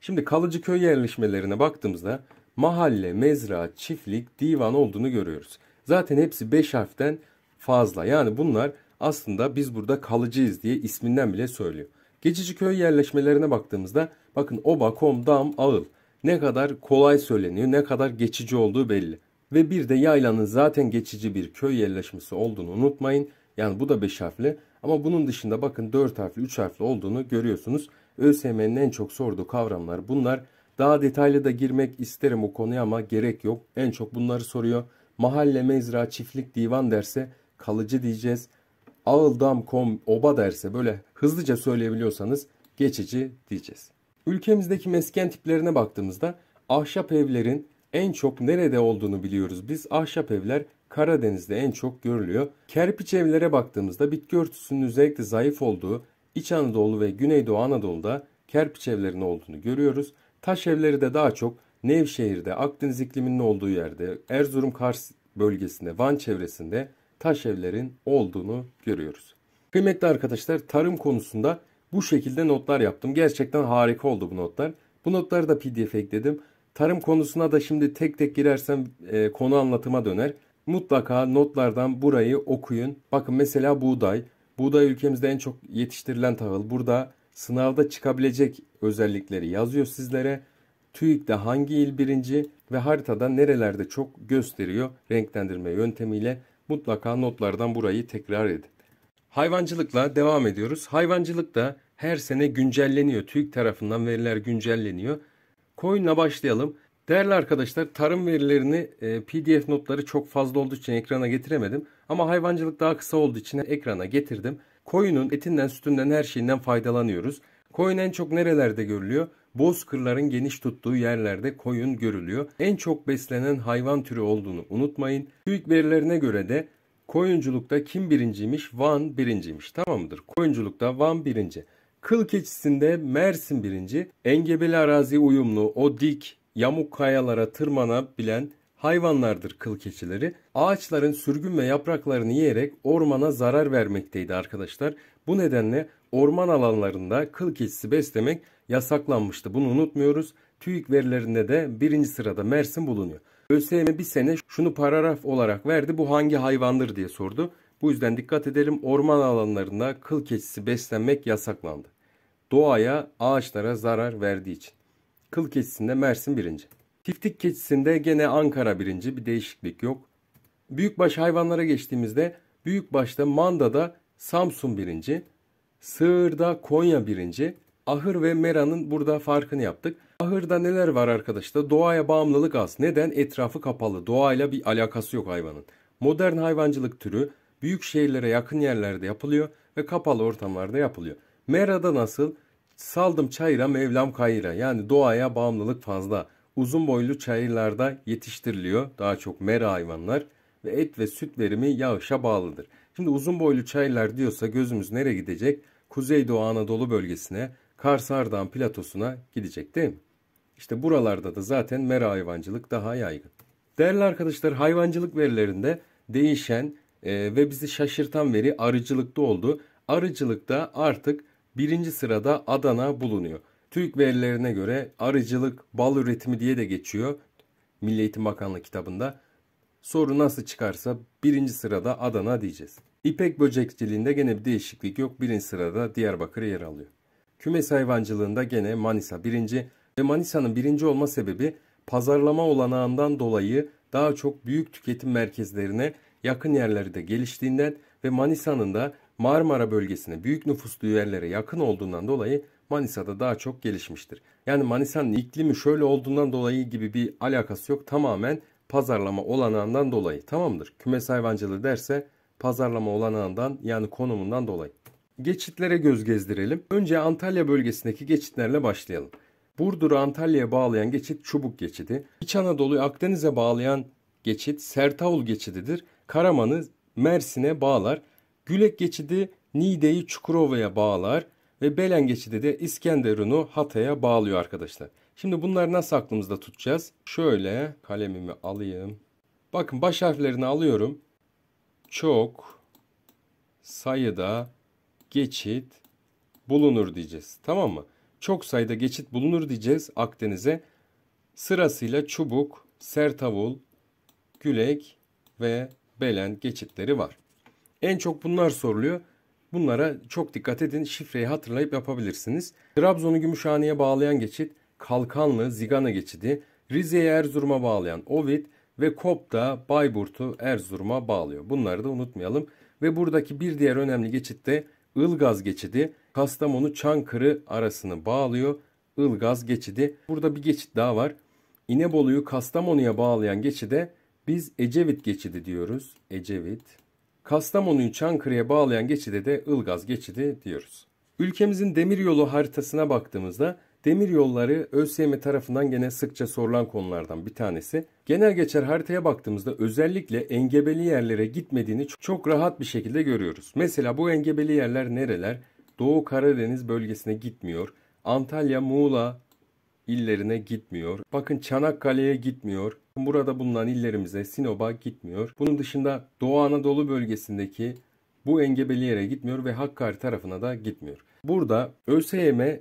Şimdi kalıcı köy yerleşmelerine baktığımızda mahalle, mezra, çiftlik, divan olduğunu görüyoruz. Zaten hepsi 5 harften fazla. Yani bunlar aslında biz burada kalıcıyız diye isminden bile söylüyor. Geçici köy yerleşmelerine baktığımızda bakın oba, kom, dam, ağıl ne kadar kolay söyleniyor, ne kadar geçici olduğu belli. Ve bir de yaylanın zaten geçici bir köy yerleşmesi olduğunu unutmayın. Yani bu da 5 harfli ama bunun dışında bakın 4 harfli, 3 harfli olduğunu görüyorsunuz. ÖSYM'nin en çok sorduğu kavramlar bunlar. Daha detaylı da girmek isterim o konuya ama gerek yok. En çok bunları soruyor. Mahalle, mezra, çiftlik, divan derse kalıcı diyeceğiz. Ağıldam, kom, oba derse böyle hızlıca söyleyebiliyorsanız geçici diyeceğiz. Ülkemizdeki mesken tiplerine baktığımızda ahşap evlerin en çok nerede olduğunu biliyoruz. Biz ahşap evler Karadeniz'de en çok görülüyor. Kerpiç evlere baktığımızda bitki örtüsünün özellikle zayıf olduğu İç Anadolu ve Güneydoğu Anadolu'da kerpiç evlerin olduğunu görüyoruz. Taş evleri de daha çok Nevşehir'de, Akdeniz ikliminin olduğu yerde, Erzurum Kars bölgesinde, Van çevresinde taş evlerin olduğunu görüyoruz. Kıymetli arkadaşlar tarım konusunda bu şekilde notlar yaptım. Gerçekten harika oldu bu notlar. Bu notları da pdf ekledim. Tarım konusuna da şimdi tek tek girersem e, konu anlatıma döner. Mutlaka notlardan burayı okuyun. Bakın mesela buğday. Buğday ülkemizde en çok yetiştirilen tahıl. Burada sınavda çıkabilecek özellikleri yazıyor sizlere. TÜİK'te hangi il birinci ve haritada nerelerde çok gösteriyor renklendirme yöntemiyle mutlaka notlardan burayı tekrar edin. Hayvancılıkla devam ediyoruz. Hayvancılık da her sene güncelleniyor. TÜİK tarafından veriler güncelleniyor. Koyunla başlayalım. Değerli arkadaşlar tarım verilerini e, pdf notları çok fazla olduğu için ekrana getiremedim. Ama hayvancılık daha kısa olduğu için ekrana getirdim. Koyunun etinden, sütünden, her şeyinden faydalanıyoruz. Koyun en çok nerelerde görülüyor? Bozkırların geniş tuttuğu yerlerde koyun görülüyor. En çok beslenen hayvan türü olduğunu unutmayın. TÜİK verilerine göre de koyunculukta kim birinciymiş? Van birinciymiş. Tamam mıdır? Koyunculukta Van birinci. Kıl keçisinde Mersin birinci. Engebeli arazi uyumlu, o dik, yamuk kayalara tırmanabilen hayvanlardır kıl keçileri. Ağaçların sürgün ve yapraklarını yiyerek ormana zarar vermekteydi arkadaşlar. Bu nedenle orman alanlarında kıl keçisi beslemek yasaklanmıştı. Bunu unutmuyoruz. TÜİK verilerinde de birinci sırada Mersin bulunuyor. ÖSYM bir sene şunu paragraf olarak verdi. Bu hangi hayvandır diye sordu. Bu yüzden dikkat edelim orman alanlarında kıl keçisi beslenmek yasaklandı. Doğaya, ağaçlara zarar verdiği için. Kıl keçisinde Mersin birinci. Tiftik keçisinde gene Ankara birinci bir değişiklik yok. Büyükbaş hayvanlara geçtiğimizde büyükbaşta Manda'da Samsun birinci, Sığır'da Konya birinci, Ahır ve Mera'nın burada farkını yaptık. Ahır'da neler var arkadaşlar? Doğaya bağımlılık az. Neden? Etrafı kapalı. Doğayla bir alakası yok hayvanın. Modern hayvancılık türü büyük şehirlere yakın yerlerde yapılıyor ve kapalı ortamlarda yapılıyor. Mera'da nasıl? Saldım çayıra mevlam kayıra yani doğaya bağımlılık fazla uzun boylu çayırlarda yetiştiriliyor. Daha çok mera hayvanlar ve et ve süt verimi yağışa bağlıdır. Şimdi uzun boylu çayırlar diyorsa gözümüz nereye gidecek? Kuzeydoğu Anadolu bölgesine, Kars Ardahan platosuna gidecek değil mi? İşte buralarda da zaten mera hayvancılık daha yaygın. Değerli arkadaşlar hayvancılık verilerinde değişen e, ve bizi şaşırtan veri arıcılıkta oldu. Arıcılıkta artık birinci sırada Adana bulunuyor. TÜİK verilerine göre arıcılık bal üretimi diye de geçiyor. Milli Eğitim Bakanlığı kitabında. Soru nasıl çıkarsa birinci sırada Adana diyeceğiz. İpek böcekçiliğinde gene bir değişiklik yok. Birinci sırada Diyarbakır yer alıyor. Kümes hayvancılığında gene Manisa birinci ve Manisa'nın birinci olma sebebi pazarlama olanağından dolayı daha çok büyük tüketim merkezlerine yakın yerlerde geliştiğinden ve Manisa'nın da Marmara bölgesine büyük nüfuslu yerlere yakın olduğundan dolayı Manisa'da daha çok gelişmiştir. Yani Manisa'nın iklimi şöyle olduğundan dolayı gibi bir alakası yok. Tamamen pazarlama olanağından dolayı tamamdır. Kümes hayvancılığı derse pazarlama olanağından yani konumundan dolayı. Geçitlere göz gezdirelim. Önce Antalya bölgesindeki geçitlerle başlayalım. Burdur'u Antalya'ya bağlayan geçit Çubuk geçidi. İç Anadolu'yu Akdeniz'e bağlayan geçit Sertavul geçididir. Karaman'ı Mersin'e bağlar. Gülek geçidi Nide'yi Çukurova'ya bağlar. Ve Belen geçidi de İskenderun'u Hatay'a bağlıyor arkadaşlar. Şimdi bunları nasıl aklımızda tutacağız? Şöyle kalemimi alayım. Bakın baş harflerini alıyorum. Çok sayıda geçit bulunur diyeceğiz. Tamam mı? Çok sayıda geçit bulunur diyeceğiz Akdeniz'e. Sırasıyla Çubuk, Sertavul, Gülek ve Belen geçitleri var. En çok bunlar soruluyor. Bunlara çok dikkat edin. Şifreyi hatırlayıp yapabilirsiniz. Trabzon'u Gümüşhane'ye bağlayan geçit Kalkanlı Zigana geçidi, Rize'yi Erzurum'a bağlayan Ovid ve Kop'ta Bayburt'u Erzurum'a bağlıyor. Bunları da unutmayalım. Ve buradaki bir diğer önemli geçit de Ilgaz geçidi. Kastamonu Çankırı arasını bağlıyor. Ilgaz geçidi. Burada bir geçit daha var. İnebolu'yu Kastamonu'ya bağlayan geçide biz Ecevit geçidi diyoruz. Ecevit Kastamonu'yu Çankırı'ya bağlayan geçide de Ilgaz geçidi diyoruz. Ülkemizin demiryolu haritasına baktığımızda demir yolları ÖSYM tarafından gene sıkça sorulan konulardan bir tanesi. Genel geçer haritaya baktığımızda özellikle engebeli yerlere gitmediğini çok rahat bir şekilde görüyoruz. Mesela bu engebeli yerler nereler? Doğu Karadeniz bölgesine gitmiyor. Antalya, Muğla, illerine gitmiyor. Bakın Çanakkale'ye gitmiyor. Burada bulunan illerimize Sinop'a gitmiyor. Bunun dışında Doğu Anadolu bölgesindeki bu engebeli yere gitmiyor ve Hakkari tarafına da gitmiyor. Burada ÖSYM e,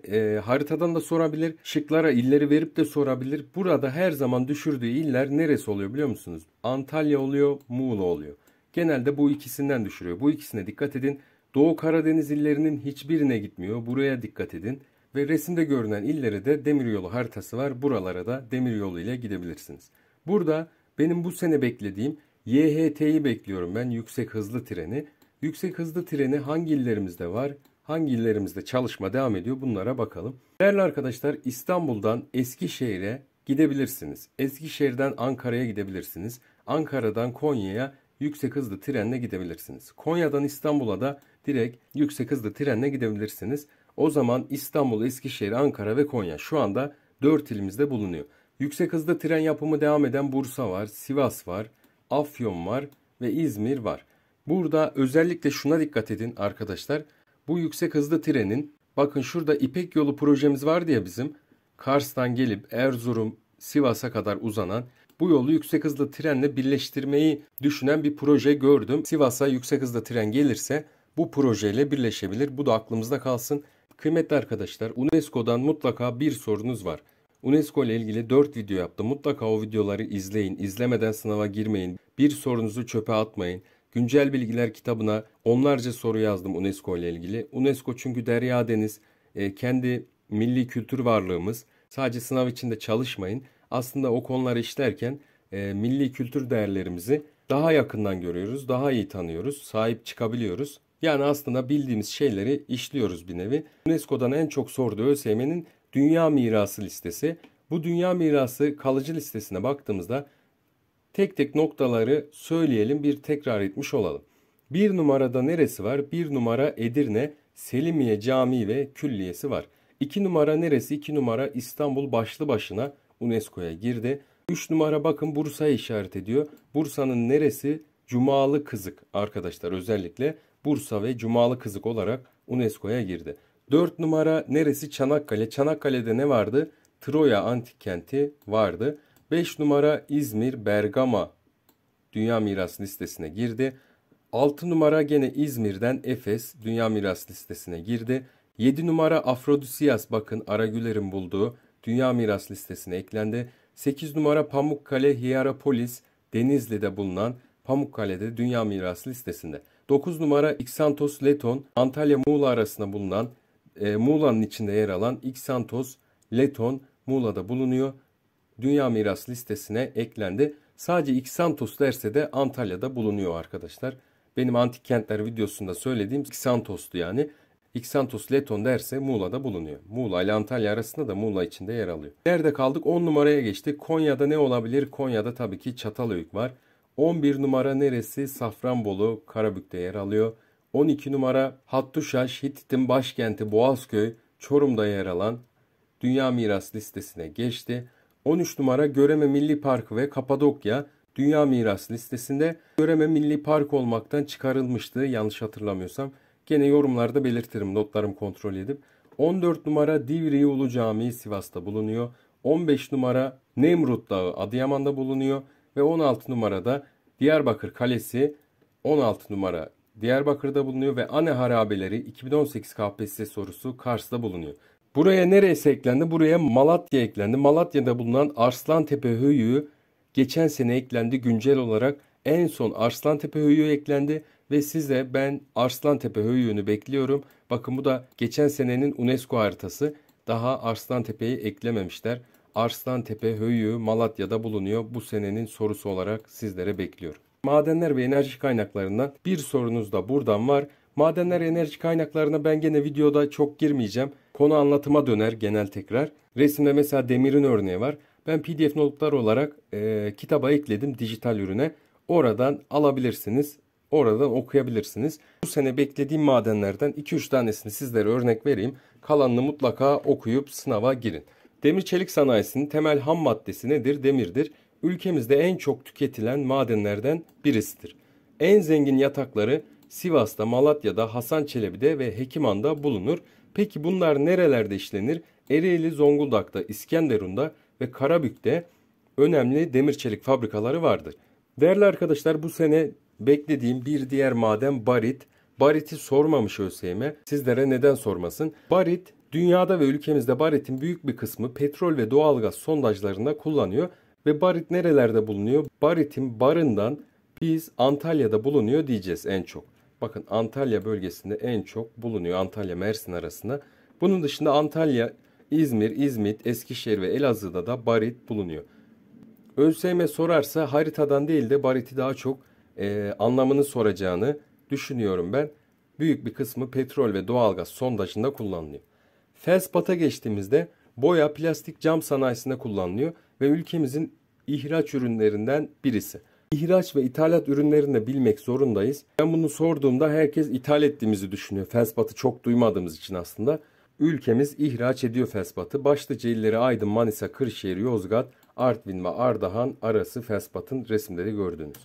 haritadan da sorabilir, şıklara illeri verip de sorabilir. Burada her zaman düşürdüğü iller neresi oluyor biliyor musunuz? Antalya oluyor, Muğla oluyor. Genelde bu ikisinden düşürüyor. Bu ikisine dikkat edin. Doğu Karadeniz illerinin hiçbirine gitmiyor. Buraya dikkat edin. Ve resimde görünen illere de demiryolu haritası var. Buralara da demiryolu ile gidebilirsiniz. Burada benim bu sene beklediğim YHT'yi bekliyorum ben yüksek hızlı treni. Yüksek hızlı treni hangi illerimizde var? Hangi illerimizde çalışma devam ediyor? Bunlara bakalım. Değerli arkadaşlar İstanbul'dan Eskişehir'e gidebilirsiniz. Eskişehir'den Ankara'ya gidebilirsiniz. Ankara'dan Konya'ya yüksek hızlı trenle gidebilirsiniz. Konya'dan İstanbul'a da direkt yüksek hızlı trenle gidebilirsiniz. O zaman İstanbul, Eskişehir, Ankara ve Konya şu anda 4 ilimizde bulunuyor. Yüksek hızda tren yapımı devam eden Bursa var, Sivas var, Afyon var ve İzmir var. Burada özellikle şuna dikkat edin arkadaşlar. Bu yüksek hızlı trenin bakın şurada İpek yolu projemiz var diye bizim Kars'tan gelip Erzurum, Sivas'a kadar uzanan bu yolu yüksek hızlı trenle birleştirmeyi düşünen bir proje gördüm. Sivas'a yüksek hızlı tren gelirse bu projeyle birleşebilir. Bu da aklımızda kalsın. Kıymetli arkadaşlar UNESCO'dan mutlaka bir sorunuz var. UNESCO ile ilgili 4 video yaptım. Mutlaka o videoları izleyin. İzlemeden sınava girmeyin. Bir sorunuzu çöpe atmayın. Güncel bilgiler kitabına onlarca soru yazdım UNESCO ile ilgili. UNESCO çünkü derya deniz e, kendi milli kültür varlığımız. Sadece sınav içinde çalışmayın. Aslında o konuları işlerken e, milli kültür değerlerimizi daha yakından görüyoruz, daha iyi tanıyoruz, sahip çıkabiliyoruz. Yani aslında bildiğimiz şeyleri işliyoruz bir nevi. UNESCO'dan en çok sorduğu ÖSYM'nin dünya mirası listesi. Bu dünya mirası kalıcı listesine baktığımızda tek tek noktaları söyleyelim bir tekrar etmiş olalım. Bir numarada neresi var? Bir numara Edirne, Selimiye Camii ve Külliyesi var. İki numara neresi? İki numara İstanbul başlı başına UNESCO'ya girdi. Üç numara bakın Bursa'ya işaret ediyor. Bursa'nın neresi? Cumalı Kızık arkadaşlar özellikle. Bursa ve Cumalı Kızık olarak UNESCO'ya girdi. 4 numara neresi Çanakkale? Çanakkale'de ne vardı? Troya antik kenti vardı. 5 numara İzmir, Bergama Dünya Miras listesine girdi. 6 numara gene İzmir'den Efes Dünya Miras listesine girdi. 7 numara Afrodisiyas bakın Aragüler'in bulduğu Dünya Miras listesine eklendi. 8 numara Pamukkale Hierapolis Denizli'de bulunan Pamukkale'de Dünya Miras listesinde. 9 numara Xantos Leton, Antalya-Muğla arasında bulunan, e, Muğla'nın içinde yer alan Xantos Leton, Muğla'da bulunuyor. Dünya Miras listesine eklendi. Sadece Xantos derse de Antalya'da bulunuyor arkadaşlar. Benim antik kentler videosunda söylediğim Xantos'tu yani. Xantos Leton derse Muğla'da bulunuyor. Muğla ile Antalya arasında da Muğla içinde yer alıyor. Nerede kaldık? 10 numaraya geçtik. Konya'da ne olabilir? Konya'da tabii ki Çatalhöyük var. 11 numara neresi? Safranbolu, Karabük'te yer alıyor. 12 numara Hattuşaş, Hitit'in başkenti Boğazköy, Çorum'da yer alan Dünya Miras listesine geçti. 13 numara Göreme Milli Parkı ve Kapadokya Dünya Miras listesinde Göreme Milli Park olmaktan çıkarılmıştı yanlış hatırlamıyorsam. Gene yorumlarda belirtirim notlarım kontrol edip. 14 numara Divriği Ulu Camii Sivas'ta bulunuyor. 15 numara Nemrut Dağı Adıyaman'da bulunuyor ve 16 numarada Diyarbakır Kalesi 16 numara Diyarbakır'da bulunuyor ve Anne Harabeleri 2018 KPSS sorusu Kars'ta bulunuyor. Buraya neresi eklendi? Buraya Malatya eklendi. Malatya'da bulunan Arslantepe Höyüğü geçen sene eklendi. Güncel olarak en son Arslantepe Höyüğü eklendi ve size ben Arslantepe Höyüğü'nü bekliyorum. Bakın bu da geçen senenin UNESCO haritası. Daha Arslantepe'yi eklememişler. Arslantepe Höyü Malatya'da bulunuyor. Bu senenin sorusu olarak sizlere bekliyorum. Madenler ve enerji kaynaklarından bir sorunuz da buradan var. Madenler enerji kaynaklarına ben gene videoda çok girmeyeceğim. Konu anlatıma döner genel tekrar. Resimde mesela demirin örneği var. Ben pdf notlar olarak e, kitaba ekledim dijital ürüne. Oradan alabilirsiniz. Oradan okuyabilirsiniz. Bu sene beklediğim madenlerden 2-3 tanesini sizlere örnek vereyim. Kalanını mutlaka okuyup sınava girin. Demir çelik sanayisinin temel ham maddesi nedir? Demirdir. Ülkemizde en çok tüketilen madenlerden birisidir. En zengin yatakları Sivas'ta, Malatya'da, Hasan Çelebi'de ve Hekiman'da bulunur. Peki bunlar nerelerde işlenir? Ereğli, Zonguldak'ta, İskenderun'da ve Karabük'te önemli demir çelik fabrikaları vardır. Değerli arkadaşlar bu sene beklediğim bir diğer maden barit. Barit'i sormamış ÖSYM. Sizlere neden sormasın? Barit Dünyada ve ülkemizde baritin büyük bir kısmı petrol ve doğalgaz sondajlarında kullanıyor ve barit nerelerde bulunuyor? Baritin barından biz Antalya'da bulunuyor diyeceğiz en çok. Bakın Antalya bölgesinde en çok bulunuyor Antalya Mersin arasında. Bunun dışında Antalya, İzmir, İzmit, Eskişehir ve Elazığ'da da barit bulunuyor. ÖSYM sorarsa haritadan değil de bariti daha çok e, anlamını soracağını düşünüyorum ben. Büyük bir kısmı petrol ve doğalgaz sondajında kullanılıyor. Felspat'a geçtiğimizde boya plastik cam sanayisinde kullanılıyor ve ülkemizin ihraç ürünlerinden birisi. İhraç ve ithalat ürünlerini de bilmek zorundayız. Ben bunu sorduğumda herkes ithal ettiğimizi düşünüyor. Felspat'ı çok duymadığımız için aslında. Ülkemiz ihraç ediyor felspatı. Başlıca illeri Aydın, Manisa, Kırşehir, Yozgat, Artvin ve Ardahan arası felspatın resimleri gördünüz.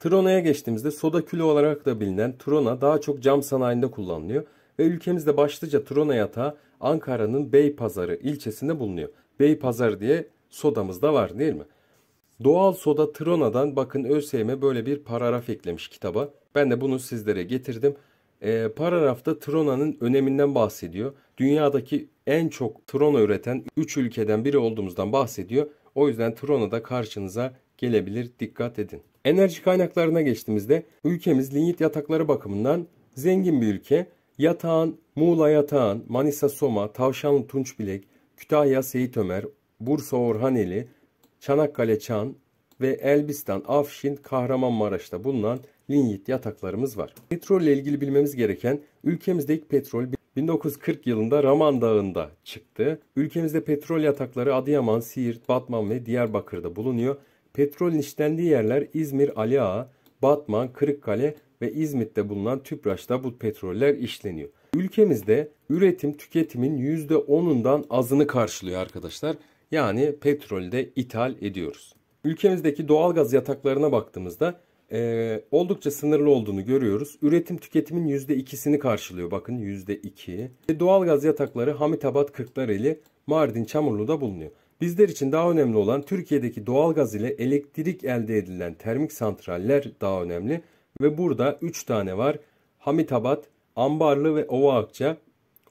Trona'ya geçtiğimizde soda külü olarak da bilinen Trona daha çok cam sanayinde kullanılıyor ve ülkemizde başlıca Trona yatağı Ankara'nın Beypazarı ilçesinde bulunuyor. Beypazarı diye sodamız da var değil mi? Doğal Soda Trona'dan bakın ÖSYM böyle bir paragraf eklemiş kitaba. Ben de bunu sizlere getirdim. E, ee, paragrafta Trona'nın öneminden bahsediyor. Dünyadaki en çok Trona üreten 3 ülkeden biri olduğumuzdan bahsediyor. O yüzden Trona da karşınıza gelebilir dikkat edin. Enerji kaynaklarına geçtiğimizde ülkemiz linyit yatakları bakımından zengin bir ülke. Yatağan, Muğla Yatağan, Manisa Soma, Tavşanlı Tunçbilek, Kütahya Seyit Ömer, Bursa Orhaneli, Çanakkale Çan ve Elbistan, Afşin, Kahramanmaraş'ta bulunan linyit yataklarımız var. Petrolle ilgili bilmemiz gereken ülkemizde ilk petrol 1940 yılında Raman Dağı'nda çıktı. Ülkemizde petrol yatakları Adıyaman, Siirt, Batman ve Diyarbakır'da bulunuyor. Petrolün işlendiği yerler İzmir, Ali Ağa, Batman, Kırıkkale ve İzmit'te bulunan Tüpraş'ta bu petroller işleniyor. Ülkemizde üretim tüketimin %10'undan azını karşılıyor arkadaşlar. Yani petrolde ithal ediyoruz. Ülkemizdeki doğalgaz yataklarına baktığımızda e, oldukça sınırlı olduğunu görüyoruz. Üretim tüketimin %2'sini karşılıyor. Bakın %2. E, doğalgaz yatakları Hamitabat, Kırklareli, Mardin, Çamurlu'da bulunuyor. Bizler için daha önemli olan Türkiye'deki doğalgaz ile elektrik elde edilen termik santraller daha önemli. Ve burada 3 tane var. Hamitabat, Ambarlı ve Ova Akça.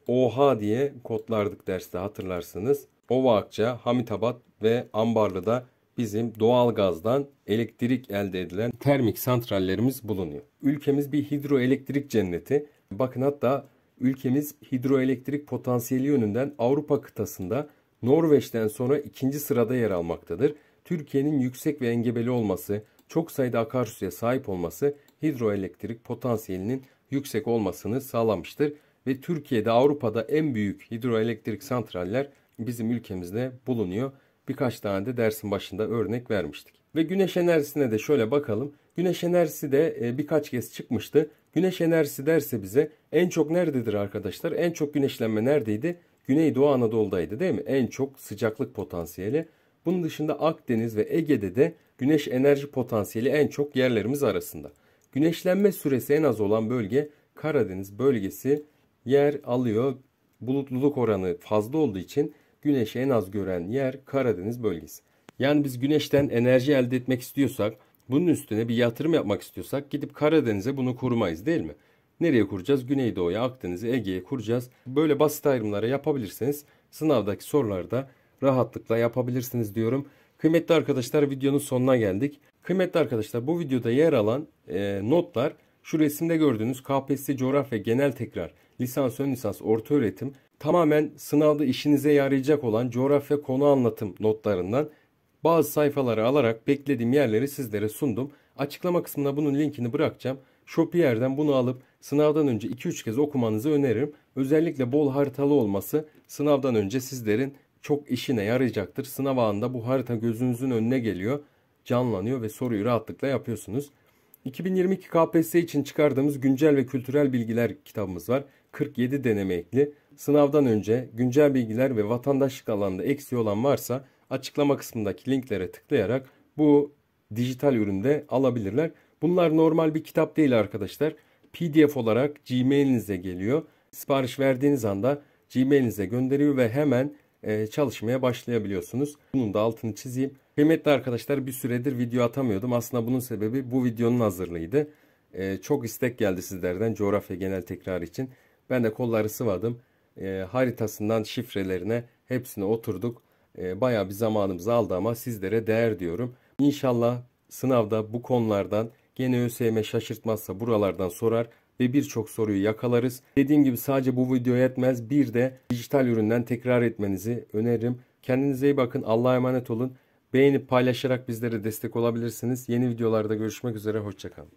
OH diye kodlardık derste hatırlarsınız. Ova Akça, Hamitabat ve Ambarlı'da bizim doğal gazdan elektrik elde edilen termik santrallerimiz bulunuyor. Ülkemiz bir hidroelektrik cenneti. Bakın hatta ülkemiz hidroelektrik potansiyeli yönünden Avrupa kıtasında Norveç'ten sonra ikinci sırada yer almaktadır. Türkiye'nin yüksek ve engebeli olması, çok sayıda akarsuya sahip olması hidroelektrik potansiyelinin yüksek olmasını sağlamıştır ve Türkiye'de Avrupa'da en büyük hidroelektrik santraller bizim ülkemizde bulunuyor. Birkaç tane de dersin başında örnek vermiştik. Ve güneş enerjisine de şöyle bakalım. Güneş enerjisi de e, birkaç kez çıkmıştı. Güneş enerjisi derse bize en çok nerededir arkadaşlar? En çok güneşlenme neredeydi? Güneydoğu Anadolu'daydı değil mi? En çok sıcaklık potansiyeli. Bunun dışında Akdeniz ve Ege'de de güneş enerji potansiyeli en çok yerlerimiz arasında. Güneşlenme süresi en az olan bölge Karadeniz bölgesi yer alıyor. Bulutluluk oranı fazla olduğu için güneşi en az gören yer Karadeniz bölgesi. Yani biz güneşten enerji elde etmek istiyorsak, bunun üstüne bir yatırım yapmak istiyorsak gidip Karadeniz'e bunu kurmayız değil mi? Nereye kuracağız? Güneydoğu'ya, Akdeniz'e, Ege'ye kuracağız. Böyle basit ayrımlara yapabilirseniz sınavdaki sorularda rahatlıkla yapabilirsiniz diyorum. Kıymetli arkadaşlar videonun sonuna geldik. Kıymetli arkadaşlar bu videoda yer alan e, notlar şu resimde gördüğünüz KPSS coğrafya genel tekrar, lisans ön lisans orta öğretim tamamen sınavda işinize yarayacak olan coğrafya konu anlatım notlarından bazı sayfaları alarak beklediğim yerleri sizlere sundum. Açıklama kısmına bunun linkini bırakacağım. Shopier'den bunu alıp sınavdan önce 2-3 kez okumanızı öneririm. Özellikle bol haritalı olması sınavdan önce sizlerin çok işine yarayacaktır. Sınav anında bu harita gözünüzün önüne geliyor, canlanıyor ve soruyu rahatlıkla yapıyorsunuz. 2022 KPSS için çıkardığımız güncel ve kültürel bilgiler kitabımız var. 47 deneme ekli. Sınavdan önce güncel bilgiler ve vatandaşlık alanında eksiği olan varsa açıklama kısmındaki linklere tıklayarak bu dijital üründe alabilirler. Bunlar normal bir kitap değil arkadaşlar. PDF olarak Gmail'inize geliyor. Sipariş verdiğiniz anda Gmail'inize gönderiyor ve hemen e, çalışmaya başlayabiliyorsunuz. Bunun da altını çizeyim. Kıymetli arkadaşlar bir süredir video atamıyordum. Aslında bunun sebebi bu videonun hazırlığıydı. E, çok istek geldi sizlerden coğrafya genel tekrar için. Ben de kolları sıvadım. E, haritasından şifrelerine hepsine oturduk. Baya bir zamanımız aldı ama sizlere değer diyorum. İnşallah sınavda bu konulardan gene ÖSYM şaşırtmazsa buralardan sorar ve birçok soruyu yakalarız. Dediğim gibi sadece bu video yetmez. Bir de dijital üründen tekrar etmenizi öneririm. Kendinize iyi bakın. Allah'a emanet olun. Beğenip paylaşarak bizlere destek olabilirsiniz. Yeni videolarda görüşmek üzere. Hoşçakalın.